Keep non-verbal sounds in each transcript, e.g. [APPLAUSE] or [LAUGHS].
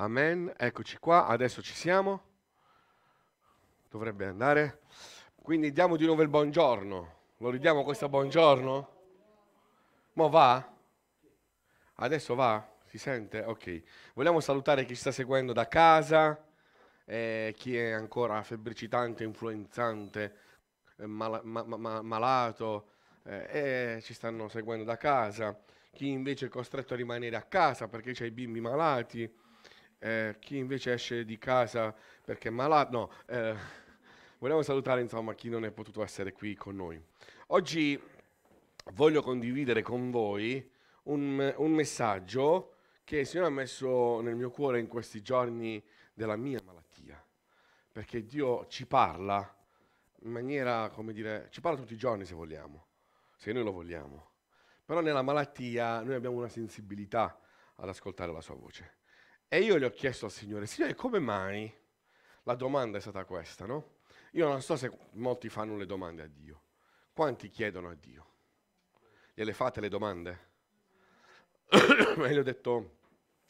Amen. Eccoci qua, adesso ci siamo. Dovrebbe andare. Quindi diamo di nuovo il buongiorno. Lo ridiamo questo buongiorno? Mo va? Adesso va? Si sente? Ok. Vogliamo salutare chi sta seguendo da casa, eh, chi è ancora febbricitante, influenzante, eh, mal- ma- ma- malato, eh, e ci stanno seguendo da casa, chi invece è costretto a rimanere a casa perché c'è i bimbi malati eh, chi invece esce di casa perché è malato, no, eh, [LAUGHS] vogliamo salutare insomma chi non è potuto essere qui con noi. Oggi voglio condividere con voi un, un messaggio che il Signore ha messo nel mio cuore in questi giorni della mia malattia, perché Dio ci parla in maniera, come dire, ci parla tutti i giorni se vogliamo, se noi lo vogliamo. Però nella malattia noi abbiamo una sensibilità ad ascoltare la sua voce. E io le ho chiesto al Signore, Signore, come mai? La domanda è stata questa, no? Io non so se molti fanno le domande a Dio. Quanti chiedono a Dio? Gliele fate le domande? [COUGHS] e gli ho detto,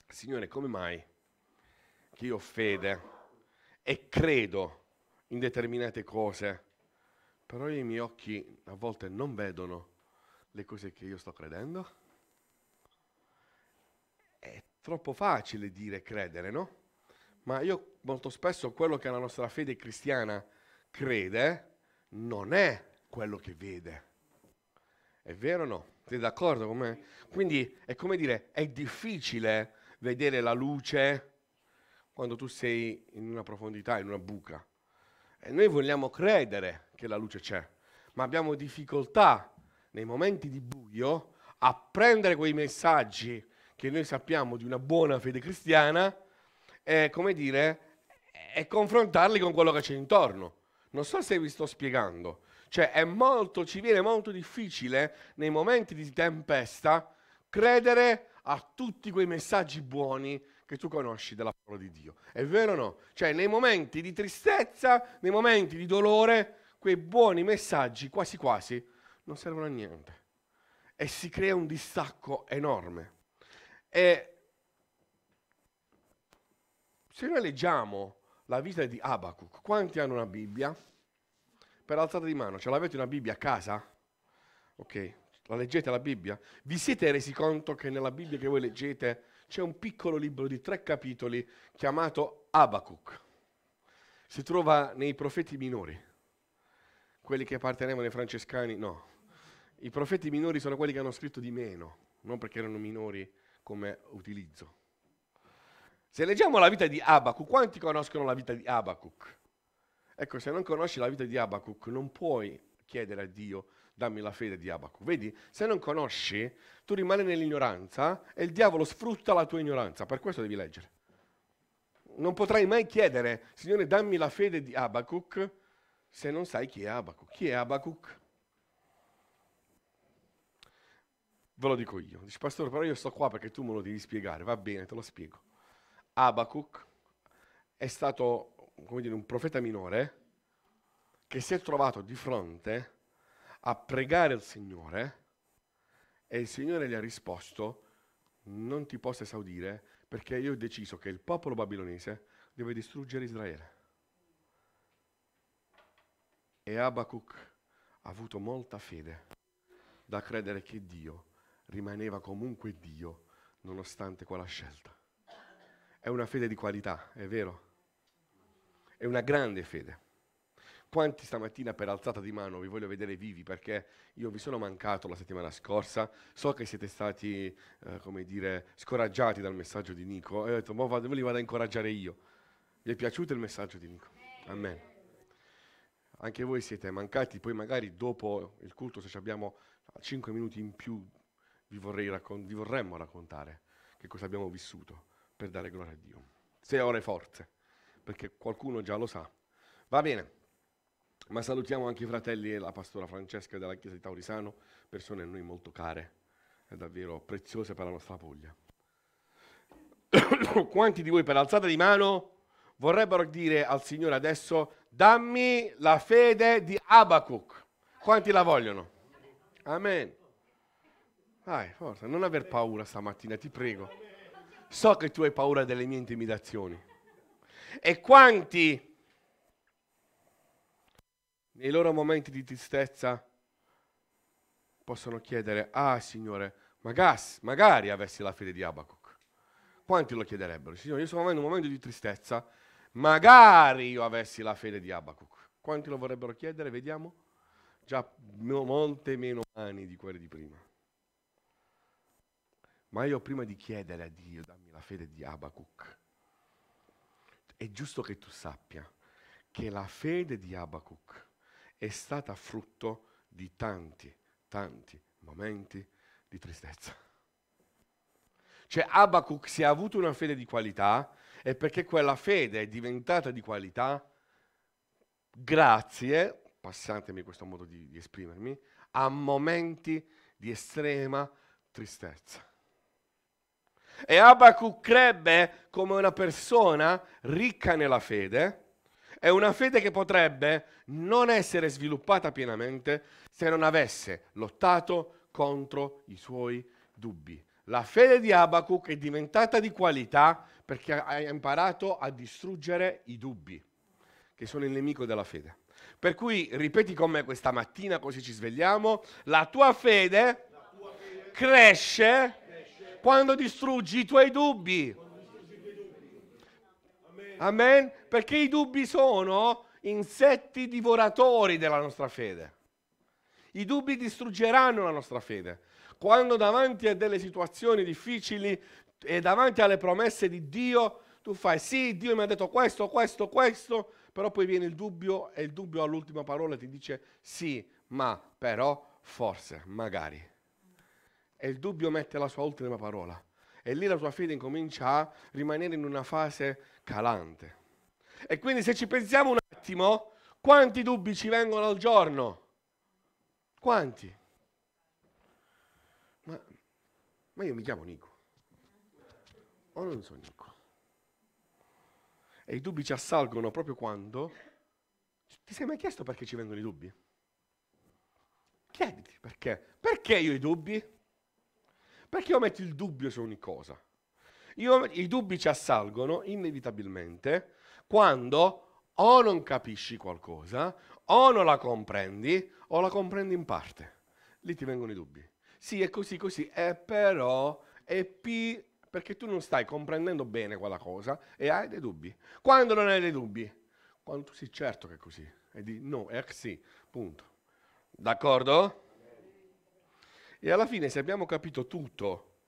Signore, come mai che io ho fede e credo in determinate cose, però i miei occhi a volte non vedono le cose che io sto credendo? troppo facile dire credere, no? Ma io molto spesso quello che la nostra fede cristiana crede non è quello che vede. È vero o no? Sei d'accordo con me? Quindi è come dire, è difficile vedere la luce quando tu sei in una profondità, in una buca. E noi vogliamo credere che la luce c'è, ma abbiamo difficoltà nei momenti di buio a prendere quei messaggi che noi sappiamo di una buona fede cristiana, è, come dire, è confrontarli con quello che c'è intorno. Non so se vi sto spiegando. Cioè, è molto, ci viene molto difficile nei momenti di tempesta credere a tutti quei messaggi buoni che tu conosci della parola di Dio. È vero o no? Cioè, nei momenti di tristezza, nei momenti di dolore, quei buoni messaggi quasi quasi non servono a niente. E si crea un distacco enorme. E se noi leggiamo la vita di Abacuc, quanti hanno una Bibbia? Per alzata di mano, ce l'avete una Bibbia a casa? Ok, la leggete la Bibbia? Vi siete resi conto che nella Bibbia che voi leggete c'è un piccolo libro di tre capitoli chiamato Abacuc? Si trova nei profeti minori, quelli che appartenevano ai francescani, no. I profeti minori sono quelli che hanno scritto di meno, non perché erano minori come utilizzo. Se leggiamo la vita di Abacuc, quanti conoscono la vita di Abacuc? Ecco, se non conosci la vita di Abacuc, non puoi chiedere a Dio, dammi la fede di Abacuc. Vedi, se non conosci, tu rimani nell'ignoranza e il diavolo sfrutta la tua ignoranza, per questo devi leggere. Non potrai mai chiedere, Signore, dammi la fede di Abacuc, se non sai chi è Abacuc. Chi è Abacuc? Ve lo dico io. Dici, pastore, però io sto qua perché tu me lo devi spiegare. Va bene, te lo spiego. Abacuc è stato, come dire, un profeta minore che si è trovato di fronte a pregare il Signore e il Signore gli ha risposto, non ti posso esaudire perché io ho deciso che il popolo babilonese deve distruggere Israele. E Abacuc ha avuto molta fede da credere che Dio rimaneva comunque Dio nonostante quella scelta. È una fede di qualità, è vero? È una grande fede. Quanti stamattina per alzata di mano vi voglio vedere vivi perché io vi sono mancato la settimana scorsa, so che siete stati, eh, come dire, scoraggiati dal messaggio di Nico e ho detto, ma vado, li vado a incoraggiare io. Vi è piaciuto il messaggio di Nico? Amen. Anche voi siete mancati, poi magari dopo il culto se abbiamo 5 minuti in più vi, raccon- vi vorremmo raccontare che cosa abbiamo vissuto per dare gloria a Dio. Sei ore forze, perché qualcuno già lo sa. Va bene, ma salutiamo anche i fratelli e la pastora Francesca della Chiesa di Taurisano, persone a noi molto care, e davvero preziose per la nostra Puglia. [COUGHS] Quanti di voi per alzata di mano vorrebbero dire al Signore adesso dammi la fede di Abacuc? Quanti la vogliono? Amen. Dai, forza, non aver paura stamattina, ti prego. So che tu hai paura delle mie intimidazioni. E quanti nei loro momenti di tristezza possono chiedere, ah Signore, magas, magari avessi la fede di Abacuc. Quanti lo chiederebbero? Signore, io sto vivendo un momento di tristezza, magari io avessi la fede di Abacuc. Quanti lo vorrebbero chiedere? Vediamo. Già molte meno mani di quelle di prima. Ma io prima di chiedere a Dio, dammi la fede di Abacuc. È giusto che tu sappia che la fede di Abacuc è stata frutto di tanti, tanti momenti di tristezza. Cioè Abacuc si è avuto una fede di qualità e perché quella fede è diventata di qualità, grazie, passatemi questo modo di, di esprimermi, a momenti di estrema tristezza. E Abacuc crebbe come una persona ricca nella fede, è una fede che potrebbe non essere sviluppata pienamente se non avesse lottato contro i suoi dubbi. La fede di Abacuc è diventata di qualità perché ha imparato a distruggere i dubbi, che sono il nemico della fede. Per cui ripeti con me questa mattina, così ci svegliamo, la tua fede, la tua fede. cresce quando distruggi i tuoi dubbi. Amen? Perché i dubbi sono insetti divoratori della nostra fede. I dubbi distruggeranno la nostra fede. Quando davanti a delle situazioni difficili e davanti alle promesse di Dio, tu fai sì, Dio mi ha detto questo, questo, questo, però poi viene il dubbio e il dubbio all'ultima parola ti dice sì, ma, però, forse, magari e il dubbio mette la sua ultima parola. E lì la sua fede incomincia a rimanere in una fase calante. E quindi se ci pensiamo un attimo, quanti dubbi ci vengono al giorno? Quanti? Ma, ma io mi chiamo Nico. O non sono Nico. E i dubbi ci assalgono proprio quando... Ti sei mai chiesto perché ci vengono i dubbi? Chiediti perché. Perché io i dubbi? Perché io metto il dubbio su ogni cosa. Io, I dubbi ci assalgono inevitabilmente quando o non capisci qualcosa, o non la comprendi, o la comprendi in parte. Lì ti vengono i dubbi. Sì, è così, così, è però, è P, perché tu non stai comprendendo bene quella cosa e hai dei dubbi. Quando non hai dei dubbi? Quando tu sei certo che è così. E di no, è sì, punto. D'accordo? E alla fine se abbiamo capito tutto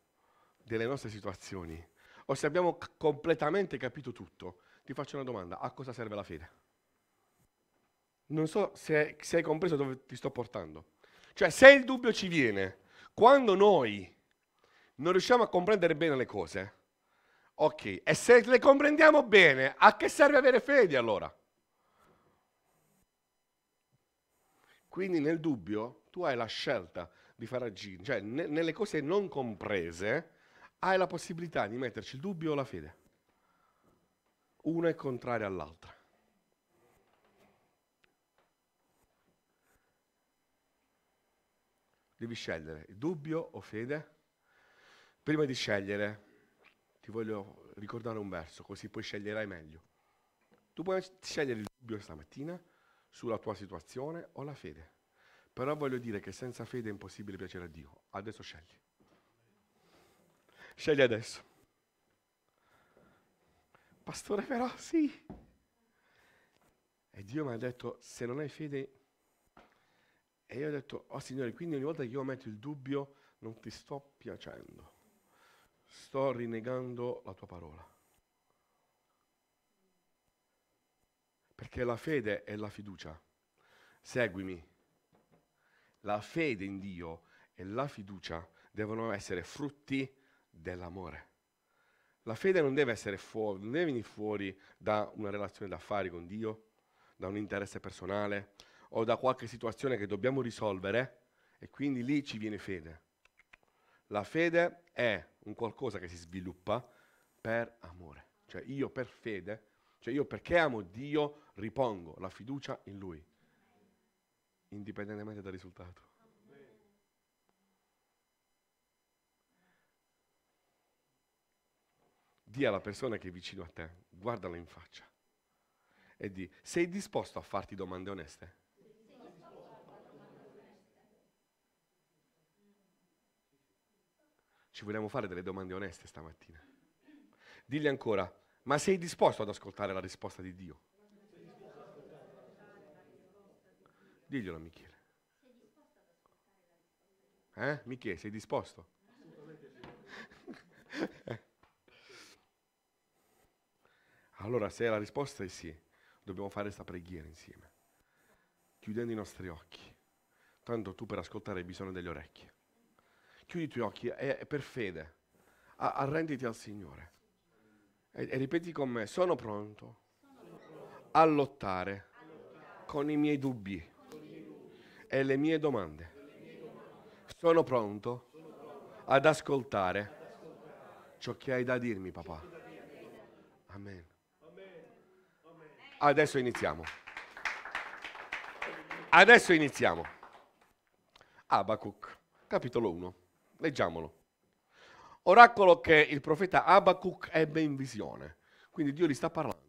delle nostre situazioni, o se abbiamo c- completamente capito tutto, ti faccio una domanda, a cosa serve la fede? Non so se, se hai compreso dove ti sto portando. Cioè, se il dubbio ci viene, quando noi non riusciamo a comprendere bene le cose, ok, e se le comprendiamo bene, a che serve avere fede allora? Quindi nel dubbio tu hai la scelta di Faragini, cioè ne, nelle cose non comprese, hai la possibilità di metterci il dubbio o la fede. Una è contraria all'altra. Devi scegliere il dubbio o fede. Prima di scegliere, ti voglio ricordare un verso, così poi sceglierai meglio. Tu puoi scegliere il dubbio stamattina sulla tua situazione o la fede. Però voglio dire che senza fede è impossibile piacere a Dio. Adesso scegli. Scegli adesso. Pastore però sì. E Dio mi ha detto, se non hai fede... E io ho detto, oh Signore, quindi ogni volta che io metto il dubbio, non ti sto piacendo. Sto rinnegando la tua parola. Perché la fede è la fiducia. Seguimi la fede in Dio e la fiducia devono essere frutti dell'amore. La fede non deve essere fuori, non deve venire fuori da una relazione d'affari con Dio, da un interesse personale o da qualche situazione che dobbiamo risolvere e quindi lì ci viene fede. La fede è un qualcosa che si sviluppa per amore, cioè io per fede, cioè io perché amo Dio ripongo la fiducia in Lui indipendentemente dal risultato. Dì alla persona che è vicino a te, guardala in faccia e di sei disposto a farti domande oneste? Ci vogliamo fare delle domande oneste stamattina. Digli ancora, ma sei disposto ad ascoltare la risposta di Dio? Diglielo Michele. Eh? Michele, sei disposto? [LAUGHS] allora, se la risposta è sì, dobbiamo fare questa preghiera insieme, chiudendo i nostri occhi. Tanto tu per ascoltare hai bisogno delle orecchie. Chiudi i tuoi occhi e, per fede, arrenditi al Signore. E, e ripeti con me, sono pronto, a lottare, con i miei dubbi, e le mie domande. Sono pronto ad ascoltare ciò che hai da dirmi, papà. Amen. Adesso iniziamo. Adesso iniziamo. Abacuc, capitolo 1. Leggiamolo. Oracolo che il profeta Abacuc ebbe in visione. Quindi Dio gli sta parlando.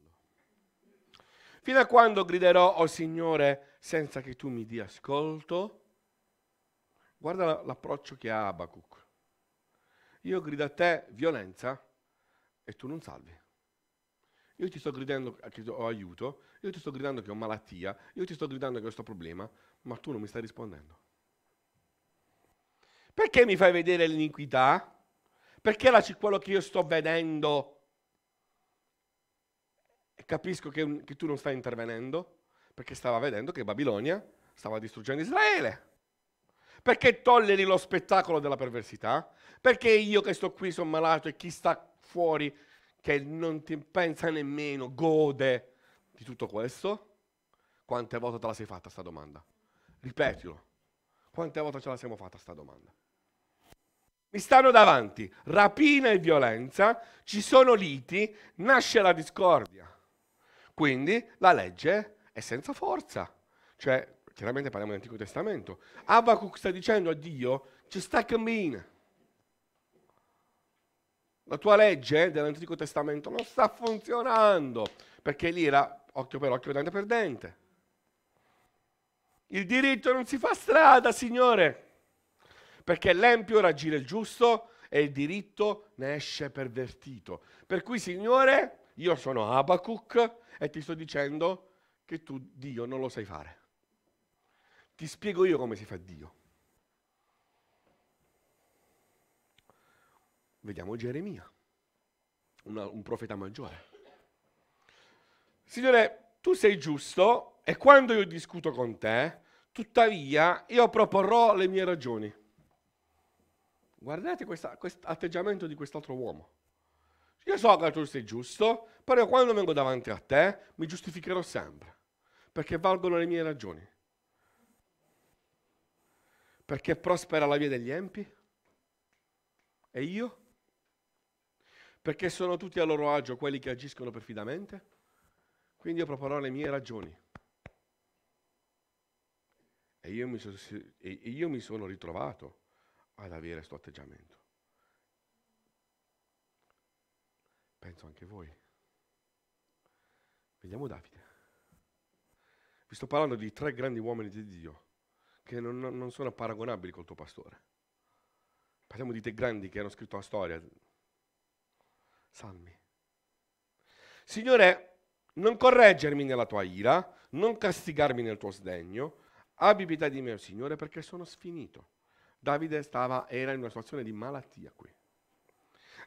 Fino a quando griderò, o oh Signore, senza che tu mi dia ascolto. Guarda l'approccio che ha Abacuc. Io grido a te violenza e tu non salvi. Io ti sto gridando che ho aiuto, io ti sto gridando che ho malattia, io ti sto gridando che ho questo problema, ma tu non mi stai rispondendo. Perché mi fai vedere l'iniquità? Perché lasci quello che io sto vedendo? E capisco che, che tu non stai intervenendo? Perché stava vedendo che Babilonia stava distruggendo Israele. Perché toglieri lo spettacolo della perversità? Perché io che sto qui sono malato e chi sta fuori che non ti pensa nemmeno, gode di tutto questo? Quante volte te la sei fatta sta domanda? Ripetilo. Quante volte ce la siamo fatta sta domanda? Mi stanno davanti rapina e violenza, ci sono liti, nasce la discordia. Quindi la legge è senza forza. Cioè, chiaramente parliamo dell'Antico Testamento. Abacuc sta dicendo a Dio, ci sta camminando. La tua legge dell'Antico Testamento non sta funzionando, perché lì era occhio per occhio, dente per dente. Il diritto non si fa strada, Signore, perché l'empio ragira il giusto e il diritto ne esce pervertito. Per cui, Signore, io sono Abacuc e ti sto dicendo che tu Dio non lo sai fare. Ti spiego io come si fa Dio. Vediamo Geremia, una, un profeta maggiore. Signore, tu sei giusto e quando io discuto con te, tuttavia io proporrò le mie ragioni. Guardate questo atteggiamento di quest'altro uomo. Io so che tu sei giusto, però quando vengo davanti a te mi giustificherò sempre perché valgono le mie ragioni. Perché prospera la via degli empi? E io? Perché sono tutti a loro agio quelli che agiscono perfidamente? Quindi io proporrò le mie ragioni. E io mi, so, e io mi sono ritrovato ad avere questo atteggiamento. Penso anche voi. Vediamo Davide. Vi sto parlando di tre grandi uomini di Dio che non, non sono paragonabili col tuo pastore. Parliamo di te grandi che hanno scritto la storia. Salmi. Signore, non correggermi nella tua ira, non castigarmi nel tuo sdegno, abbi pietà di me, Signore, perché sono sfinito. Davide stava, era in una situazione di malattia qui.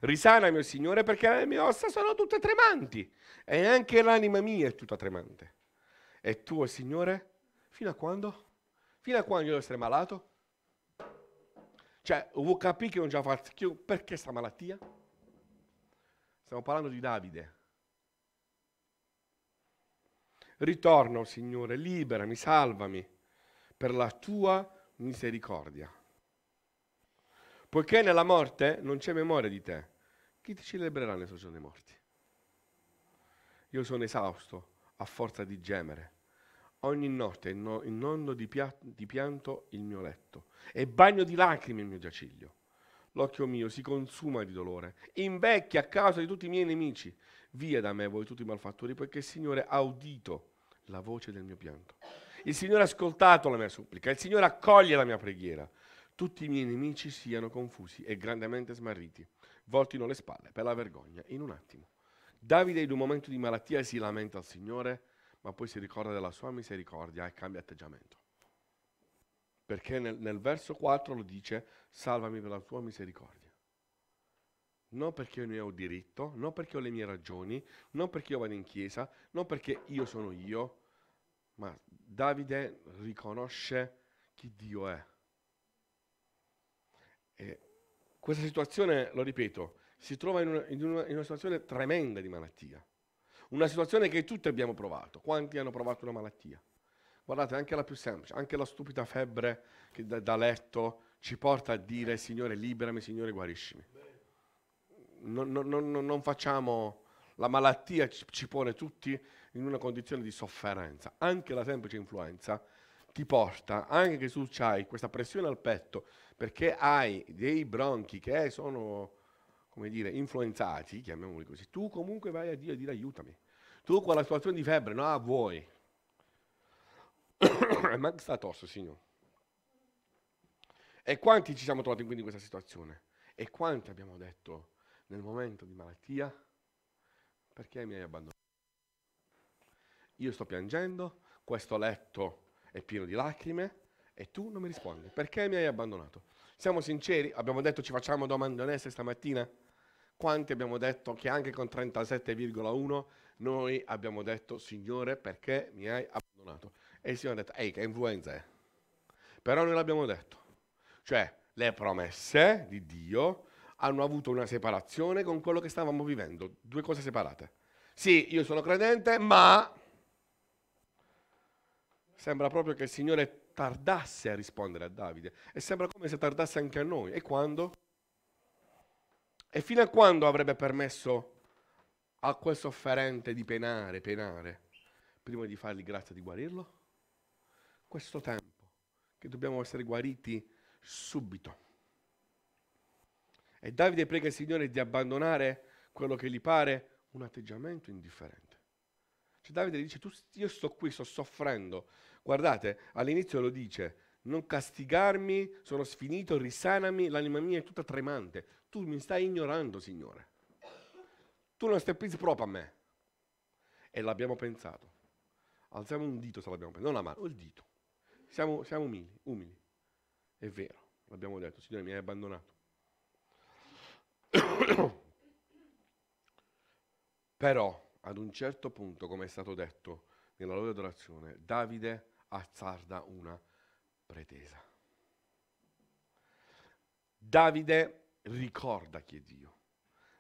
Risana, mio Signore, perché le mie ossa sono tutte tremanti e anche l'anima mia è tutta tremante è tuo, Signore, fino a quando? Fino a quando io devo essere malato? Cioè, vuoi capire che non ce la faccio perché sta malattia? Stiamo parlando di Davide. Ritorno, oh Signore, liberami, salvami per la tua misericordia. Poiché nella morte non c'è memoria di te, chi ti celebrerà nel soggiorno dei morti? Io sono esausto a forza di gemere ogni notte no, innondo di, pia- di pianto il mio letto e bagno di lacrime il mio giaciglio. L'occhio mio si consuma di dolore, invecchia a causa di tutti i miei nemici. Via da me voi tutti i malfattori, perché il Signore ha udito la voce del mio pianto. Il Signore ha ascoltato la mia supplica, il Signore accoglie la mia preghiera. Tutti i miei nemici siano confusi e grandemente smarriti, voltino le spalle per la vergogna in un attimo. Davide in un momento di malattia si lamenta al Signore ma poi si ricorda della sua misericordia e cambia atteggiamento. Perché nel, nel verso 4 lo dice, salvami per la tua misericordia. Non perché io ne ho diritto, non perché ho le mie ragioni, non perché io vado in chiesa, non perché io sono io, ma Davide riconosce chi Dio è. E questa situazione, lo ripeto, si trova in una, in una, in una situazione tremenda di malattia una situazione che tutti abbiamo provato. Quanti hanno provato una malattia? Guardate, anche la più semplice, anche la stupida febbre che da, da letto ci porta a dire Signore liberami, Signore guariscimi. Non, non, non, non facciamo, la malattia ci, ci pone tutti in una condizione di sofferenza. Anche la semplice influenza ti porta, anche se tu hai questa pressione al petto, perché hai dei bronchi che sono come dire, influenzati, chiamiamoli così, tu comunque vai a Dio e dire aiutami. Tu con la situazione di febbre, no, vuoi. [COUGHS] Ma sta tosse, Signore? E quanti ci siamo trovati quindi in questa situazione? E quanti abbiamo detto nel momento di malattia, perché mi hai abbandonato? Io sto piangendo, questo letto è pieno di lacrime e tu non mi rispondi. Perché mi hai abbandonato? Siamo sinceri? Abbiamo detto ci facciamo domande oneste stamattina? Quanti abbiamo detto che anche con 37,1 noi abbiamo detto Signore perché mi hai abbandonato? E il Signore ha detto, ehi che influenza è? Però noi l'abbiamo detto. Cioè le promesse di Dio hanno avuto una separazione con quello che stavamo vivendo, due cose separate. Sì, io sono credente, ma sembra proprio che il Signore tardasse a rispondere a Davide e sembra come se tardasse anche a noi. E quando? E fino a quando avrebbe permesso a quel sofferente di penare, penare, prima di fargli grazia di guarirlo? Questo tempo, che dobbiamo essere guariti subito. E Davide prega il Signore di abbandonare quello che gli pare un atteggiamento indifferente. Cioè Davide dice, io sto qui, sto soffrendo. Guardate, all'inizio lo dice, non castigarmi, sono sfinito, risanami, l'anima mia è tutta tremante. Tu mi stai ignorando, Signore. Tu non stai pensando proprio a me. E l'abbiamo pensato. Alziamo un dito se l'abbiamo pensato, non la mano, il dito. Siamo, siamo umili, umili. È vero, l'abbiamo detto, Signore mi hai abbandonato. [COUGHS] Però, ad un certo punto, come è stato detto nella loro adorazione, Davide azzarda una pretesa. Davide ricorda chi è Dio.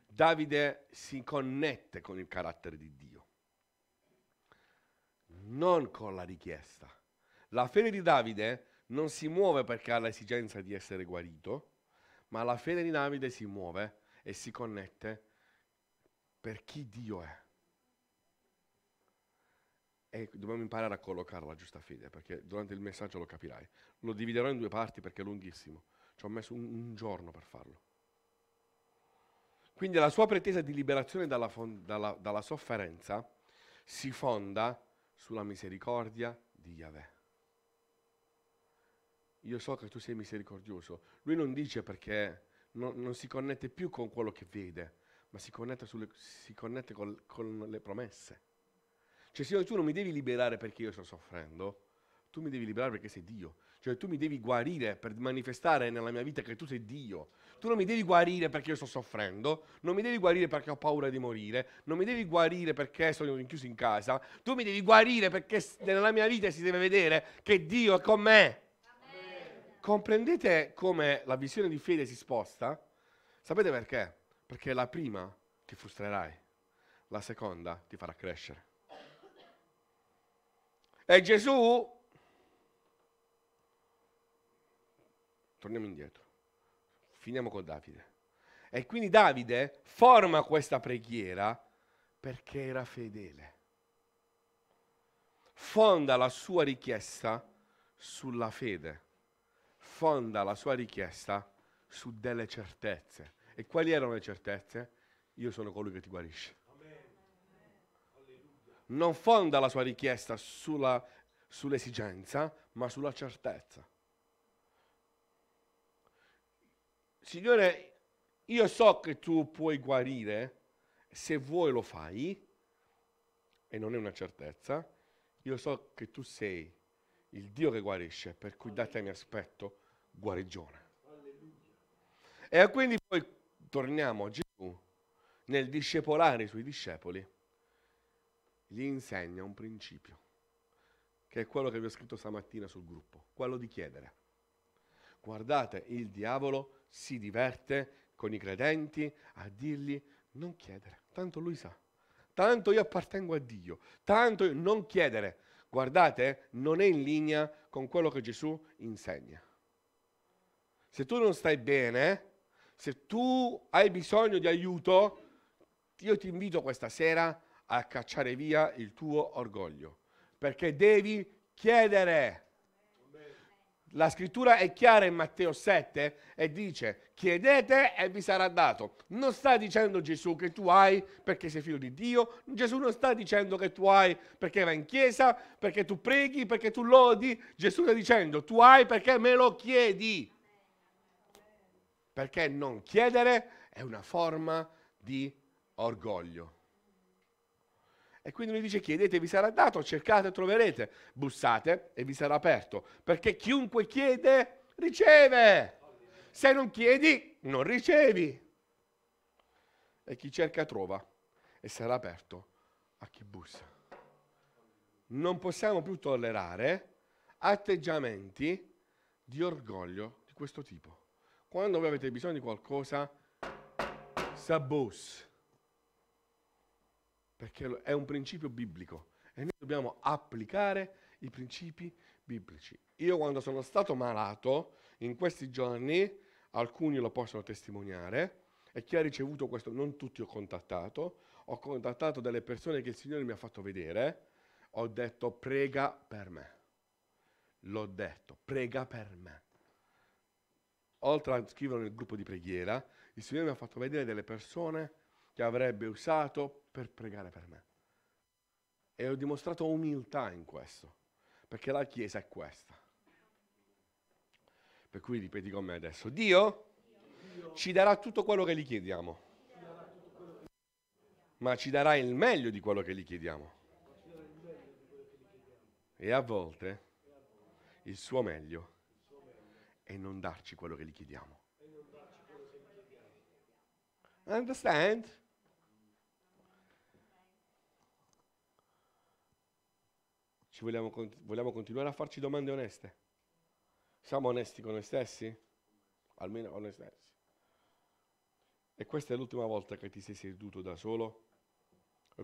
Davide si connette con il carattere di Dio, non con la richiesta. La fede di Davide non si muove perché ha l'esigenza di essere guarito, ma la fede di Davide si muove e si connette per chi Dio è e eh, dobbiamo imparare a collocare la giusta fede, perché durante il messaggio lo capirai. Lo dividerò in due parti perché è lunghissimo. Ci ho messo un, un giorno per farlo. Quindi la sua pretesa di liberazione dalla, dalla, dalla sofferenza si fonda sulla misericordia di Yahweh. Io so che tu sei misericordioso. Lui non dice perché non, non si connette più con quello che vede, ma si connette, sulle, si connette col, con le promesse. Cioè, Signore, tu non mi devi liberare perché io sto soffrendo, tu mi devi liberare perché sei Dio. Cioè, tu mi devi guarire per manifestare nella mia vita che tu sei Dio. Tu non mi devi guarire perché io sto soffrendo, non mi devi guarire perché ho paura di morire, non mi devi guarire perché sono rinchiuso in casa, tu mi devi guarire perché nella mia vita si deve vedere che Dio è con me. Amen. Comprendete come la visione di fede si sposta? Sapete perché? Perché la prima ti frustrerai, la seconda ti farà crescere. E Gesù, torniamo indietro, finiamo con Davide. E quindi Davide forma questa preghiera perché era fedele. Fonda la sua richiesta sulla fede, fonda la sua richiesta su delle certezze. E quali erano le certezze? Io sono colui che ti guarisce non fonda la sua richiesta sulla, sull'esigenza, ma sulla certezza. Signore, io so che tu puoi guarire, se vuoi lo fai, e non è una certezza, io so che tu sei il Dio che guarisce, per cui da te mi aspetto guarigione. E quindi poi torniamo a Gesù nel discepolare i suoi discepoli gli insegna un principio, che è quello che vi ho scritto stamattina sul gruppo, quello di chiedere. Guardate, il diavolo si diverte con i credenti a dirgli non chiedere, tanto lui sa, tanto io appartengo a Dio, tanto io non chiedere. Guardate, non è in linea con quello che Gesù insegna. Se tu non stai bene, se tu hai bisogno di aiuto, io ti invito questa sera a a cacciare via il tuo orgoglio, perché devi chiedere. La scrittura è chiara in Matteo 7 e dice chiedete e vi sarà dato. Non sta dicendo Gesù che tu hai perché sei figlio di Dio, Gesù non sta dicendo che tu hai perché vai in chiesa, perché tu preghi, perché tu lodi, Gesù sta dicendo tu hai perché me lo chiedi. Perché non chiedere è una forma di orgoglio. E quindi lui dice chiedete vi sarà dato, cercate e troverete, bussate e vi sarà aperto, perché chiunque chiede riceve. Se non chiedi non ricevi. E chi cerca trova e sarà aperto a chi bussa. Non possiamo più tollerare atteggiamenti di orgoglio di questo tipo. Quando voi avete bisogno di qualcosa, sabus perché è un principio biblico e noi dobbiamo applicare i principi biblici. Io quando sono stato malato, in questi giorni, alcuni lo possono testimoniare, e chi ha ricevuto questo, non tutti ho contattato, ho contattato delle persone che il Signore mi ha fatto vedere, ho detto prega per me. L'ho detto, prega per me. Oltre a scrivere nel gruppo di preghiera, il Signore mi ha fatto vedere delle persone che avrebbe usato per pregare per me. E ho dimostrato umiltà in questo, perché la Chiesa è questa. Per cui ripeti con me adesso, Dio, Dio. ci darà tutto quello che gli chiediamo, ci ma ci darà il meglio di quello che gli chiediamo. E a volte il suo meglio è non darci quello che gli chiediamo. Understand? vogliamo, vogliamo continuare a farci domande oneste? Siamo onesti con noi stessi? Almeno con noi stessi. E questa è l'ultima volta che ti sei seduto da solo?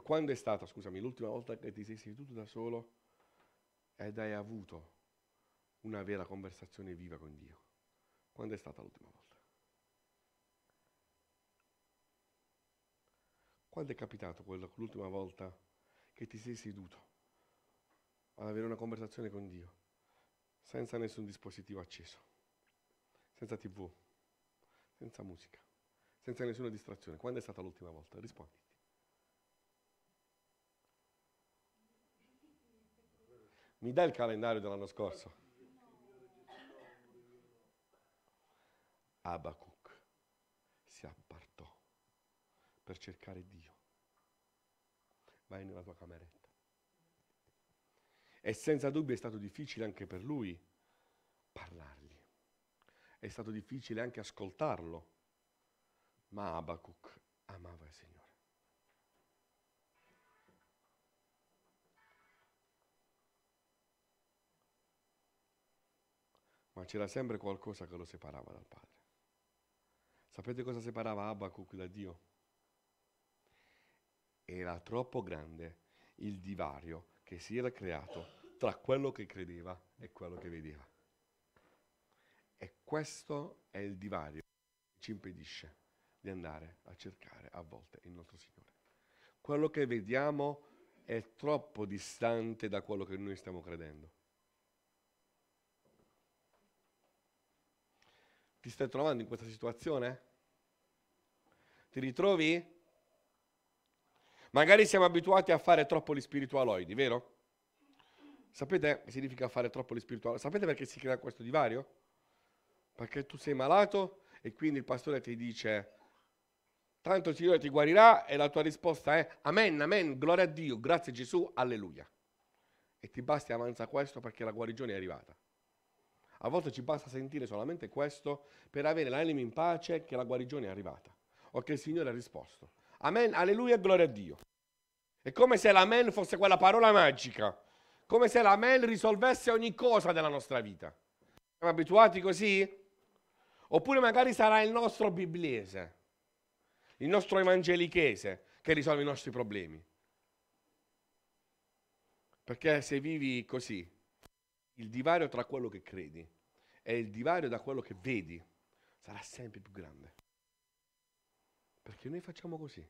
quando è stata, scusami, l'ultima volta che ti sei seduto da solo ed hai avuto una vera conversazione viva con Dio? Quando è stata l'ultima volta? Quando è capitato quella, l'ultima volta che ti sei seduto ad avere una conversazione con Dio, senza nessun dispositivo acceso, senza tv, senza musica, senza nessuna distrazione. Quando è stata l'ultima volta? Risponditi. Mi dai il calendario dell'anno scorso? Abacuc si appartò per cercare Dio. Vai nella tua cameretta e senza dubbio è stato difficile anche per lui parlargli. È stato difficile anche ascoltarlo. Ma Abacuc amava il Signore. Ma c'era sempre qualcosa che lo separava dal Padre. Sapete cosa separava Abacuc da Dio? Era troppo grande il divario che si era creato tra quello che credeva e quello che vedeva. E questo è il divario che ci impedisce di andare a cercare a volte il nostro Signore. Quello che vediamo è troppo distante da quello che noi stiamo credendo. Ti stai trovando in questa situazione? Ti ritrovi Magari siamo abituati a fare troppo gli spiritualoidi, vero? Sapete eh, che significa fare troppo gli spiritualoidi? Sapete perché si crea questo divario? Perché tu sei malato e quindi il pastore ti dice tanto il Signore ti guarirà e la tua risposta è amen, amen, gloria a Dio, grazie Gesù, alleluia. E ti basta e avanza questo perché la guarigione è arrivata. A volte ci basta sentire solamente questo per avere l'anima in pace che la guarigione è arrivata o che il Signore ha risposto. Amen, alleluia, e gloria a Dio. È come se l'amen fosse quella parola magica, come se l'amen risolvesse ogni cosa della nostra vita. Siamo abituati così? Oppure magari sarà il nostro bibliese, il nostro evangelichese che risolve i nostri problemi. Perché se vivi così, il divario tra quello che credi e il divario da quello che vedi sarà sempre più grande. Perché noi facciamo così.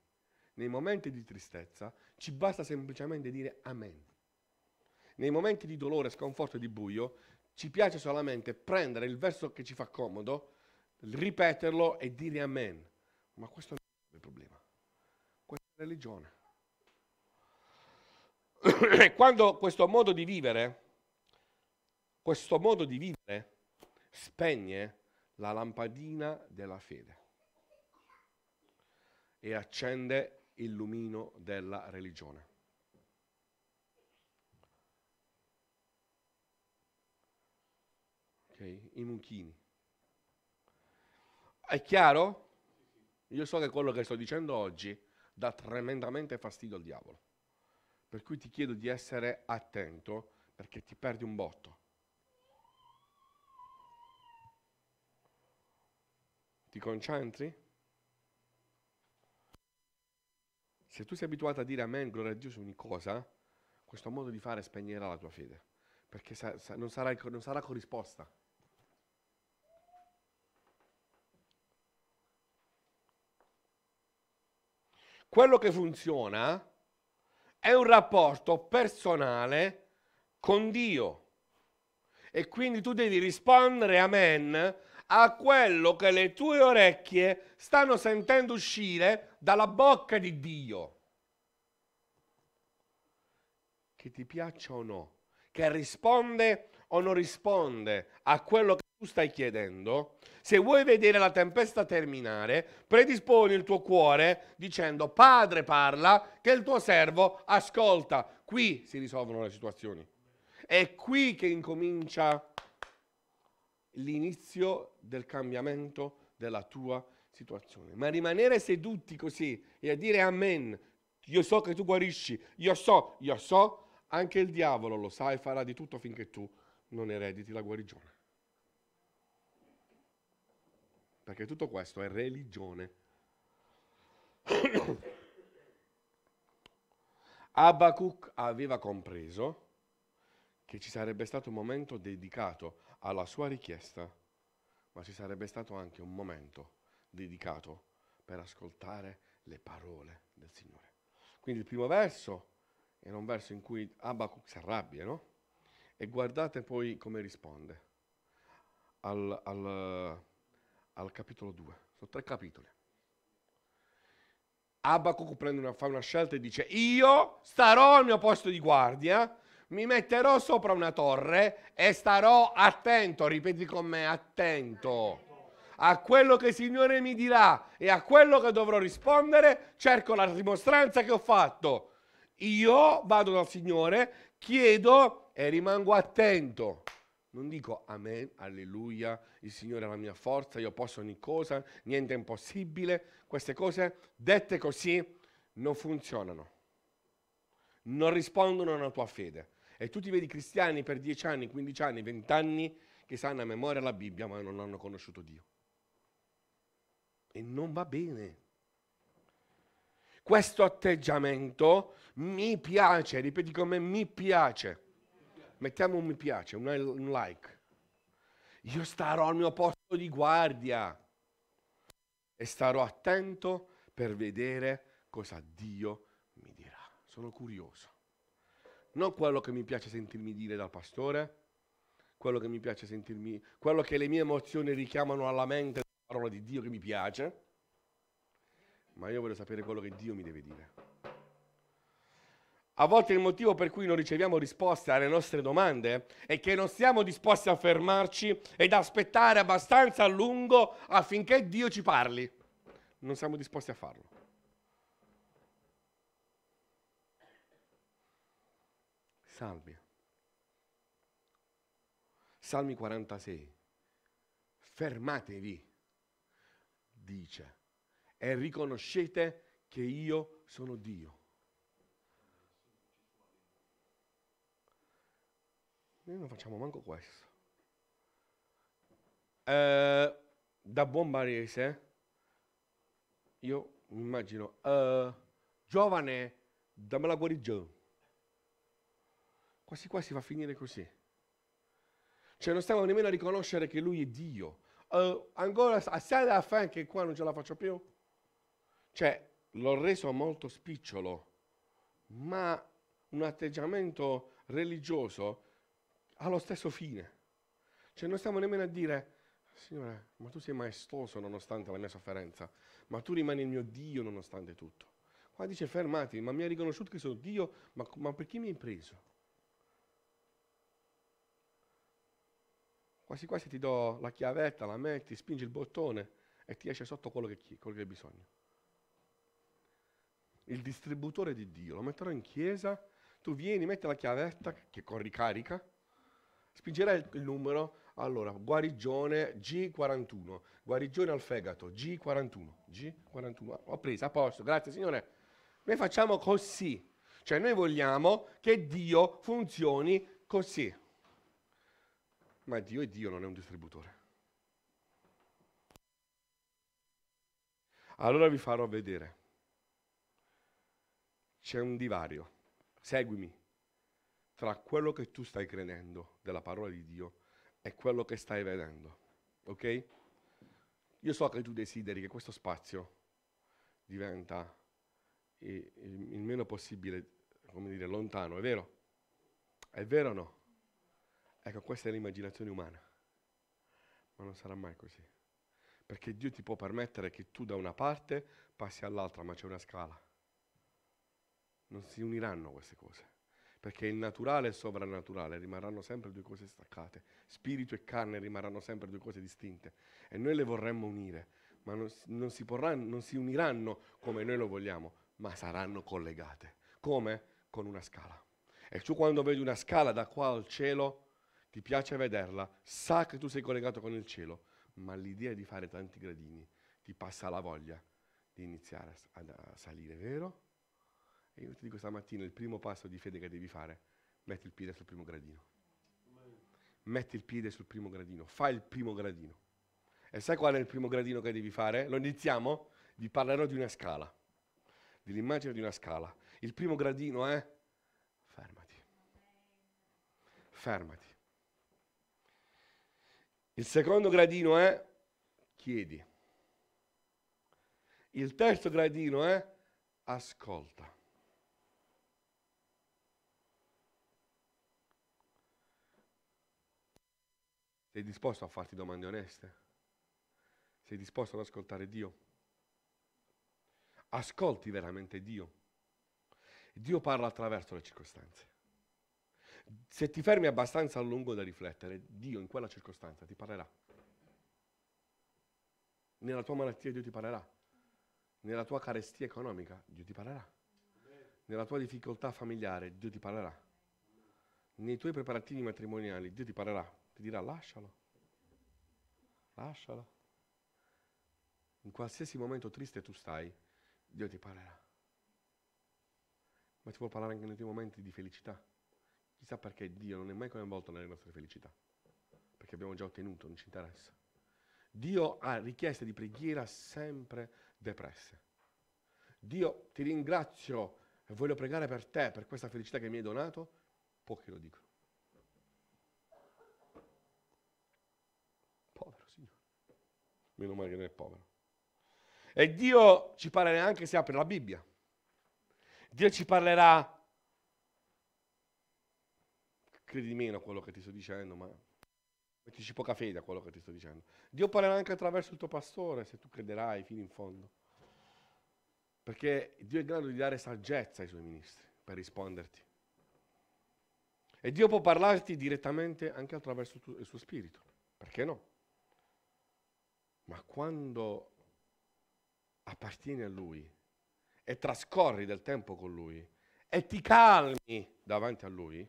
Nei momenti di tristezza ci basta semplicemente dire amen. Nei momenti di dolore, sconforto e di buio ci piace solamente prendere il verso che ci fa comodo, ripeterlo e dire amen. Ma questo non è il problema. Questa è la religione. [COUGHS] quando questo modo di vivere, questo modo di vivere spegne la lampadina della fede e accende il lumino della religione. Ok, I mucchini. È chiaro? Io so che quello che sto dicendo oggi dà tremendamente fastidio al diavolo. Per cui ti chiedo di essere attento perché ti perdi un botto. Ti concentri? Se tu sei abituato a dire amen, gloria a Dio su ogni cosa, questo modo di fare spegnerà la tua fede, perché sa, sa, non, sarà, non sarà corrisposta. Quello che funziona è un rapporto personale con Dio. E quindi tu devi rispondere amen a quello che le tue orecchie stanno sentendo uscire dalla bocca di Dio. Che ti piaccia o no, che risponde o non risponde a quello che tu stai chiedendo, se vuoi vedere la tempesta terminare, predisponi il tuo cuore dicendo Padre parla, che il tuo servo ascolta. Qui si risolvono le situazioni. È qui che incomincia l'inizio del cambiamento della tua situazione. Ma rimanere seduti così e a dire amen, io so che tu guarisci, io so, io so, anche il diavolo lo sa e farà di tutto finché tu non erediti la guarigione. Perché tutto questo è religione. [COUGHS] Abacuc aveva compreso che ci sarebbe stato un momento dedicato alla sua richiesta, ma ci sarebbe stato anche un momento dedicato per ascoltare le parole del Signore. Quindi il primo verso era un verso in cui Abacuc si arrabbia, no? E guardate poi come risponde al, al, al capitolo 2. Sono tre capitoli. Abacuc prende una, fa una scelta e dice io starò al mio posto di guardia mi metterò sopra una torre e starò attento, ripeti con me, attento a quello che il Signore mi dirà e a quello che dovrò rispondere, cerco la dimostranza che ho fatto. Io vado dal Signore, chiedo e rimango attento. Non dico amen, alleluia, il Signore è la mia forza, io posso ogni cosa, niente è impossibile. Queste cose dette così non funzionano, non rispondono alla tua fede. E tu ti vedi cristiani per 10 anni, 15 anni, 20 anni che sanno a memoria la Bibbia ma non hanno conosciuto Dio. E non va bene. Questo atteggiamento mi piace, ripeti come mi piace. Mettiamo un mi piace, un like. Io starò al mio posto di guardia e starò attento per vedere cosa Dio mi dirà. Sono curioso non quello che mi piace sentirmi dire dal pastore, quello che mi piace sentirmi, quello che le mie emozioni richiamano alla mente la parola di Dio che mi piace, ma io voglio sapere quello che Dio mi deve dire. A volte il motivo per cui non riceviamo risposte alle nostre domande è che non siamo disposti a fermarci ed aspettare abbastanza a lungo affinché Dio ci parli. Non siamo disposti a farlo. salmi. Salmi 46. Fermatevi, dice, e riconoscete che io sono Dio. Noi non facciamo manco questo. Eh, da buon barese, io mi immagino, eh, giovane, dammela guarigione. Quasi quasi va a finire così. Cioè non stiamo nemmeno a riconoscere che lui è Dio. Uh, ancora assai da fare che qua non ce la faccio più. Cioè l'ho reso molto spicciolo, ma un atteggiamento religioso ha lo stesso fine. Cioè non stiamo nemmeno a dire, Signore, ma tu sei maestoso nonostante la mia sofferenza, ma tu rimani il mio Dio nonostante tutto. Qua dice fermati, ma mi hai riconosciuto che sono Dio, ma, ma perché mi hai preso? Quasi quasi ti do la chiavetta, la metti, spingi il bottone e ti esce sotto quello che, quello che hai bisogno. Il distributore di Dio, lo metterò in chiesa, tu vieni, metti la chiavetta che con ricarica, spingerai il numero, allora, guarigione G41, guarigione al fegato, G41, G41, ho preso, a posto, grazie Signore. Noi facciamo così, cioè noi vogliamo che Dio funzioni così. Ma Dio è Dio, non è un distributore. Allora vi farò vedere. C'è un divario. Seguimi tra quello che tu stai credendo della parola di Dio e quello che stai vedendo. Ok? Io so che tu desideri che questo spazio diventa il, eh, il meno possibile, come dire, lontano, è vero? È vero o no? Ecco, questa è l'immaginazione umana, ma non sarà mai così. Perché Dio ti può permettere che tu da una parte passi all'altra, ma c'è una scala. Non si uniranno queste cose, perché il naturale e il sovrannaturale rimarranno sempre due cose staccate, spirito e carne rimarranno sempre due cose distinte e noi le vorremmo unire, ma non, non, si, porranno, non si uniranno come noi lo vogliamo, ma saranno collegate. Come? Con una scala. E tu quando vedi una scala da qua al cielo, ti piace vederla, sa che tu sei collegato con il cielo, ma l'idea di fare tanti gradini ti passa la voglia di iniziare a, salire, vero? E io ti dico stamattina, il primo passo di fede che devi fare, metti il piede sul primo gradino. Metti il piede sul primo gradino, fai il primo gradino. E sai qual è il primo gradino che devi fare? Lo iniziamo? Vi parlerò di una scala, dell'immagine di una scala. Il primo gradino è fermati. Fermati il secondo gradino è chiedi. Il terzo gradino è ascolta. Sei disposto a farti domande oneste? Sei disposto ad ascoltare Dio? Ascolti veramente Dio. Dio parla attraverso le circostanze se ti fermi abbastanza a lungo da riflettere, Dio in quella circostanza ti parlerà. Nella tua malattia Dio ti parlerà. Nella tua carestia economica Dio ti parlerà. Nella tua difficoltà familiare Dio ti parlerà. Nei tuoi preparativi matrimoniali Dio ti parlerà. Ti dirà lascialo. Lascialo. In qualsiasi momento triste tu stai, Dio ti parlerà. Ma ti può parlare anche nei tuoi momenti di felicità Chissà perché Dio non è mai coinvolto nelle nostre felicità, perché abbiamo già ottenuto, non ci interessa. Dio ha richieste di preghiera sempre depresse. Dio ti ringrazio e voglio pregare per te, per questa felicità che mi hai donato, pochi lo dicono. Povero Signore. Meno male che non è povero. E Dio ci parlerà anche se apre la Bibbia. Dio ci parlerà credi di meno a quello che ti sto dicendo, ma mettici poca fede a quello che ti sto dicendo. Dio parlerà anche attraverso il tuo pastore se tu crederai fino in fondo. Perché Dio è in grado di dare saggezza ai suoi ministri per risponderti. E Dio può parlarti direttamente anche attraverso il suo spirito. Perché no? Ma quando appartieni a Lui e trascorri del tempo con Lui e ti calmi davanti a Lui,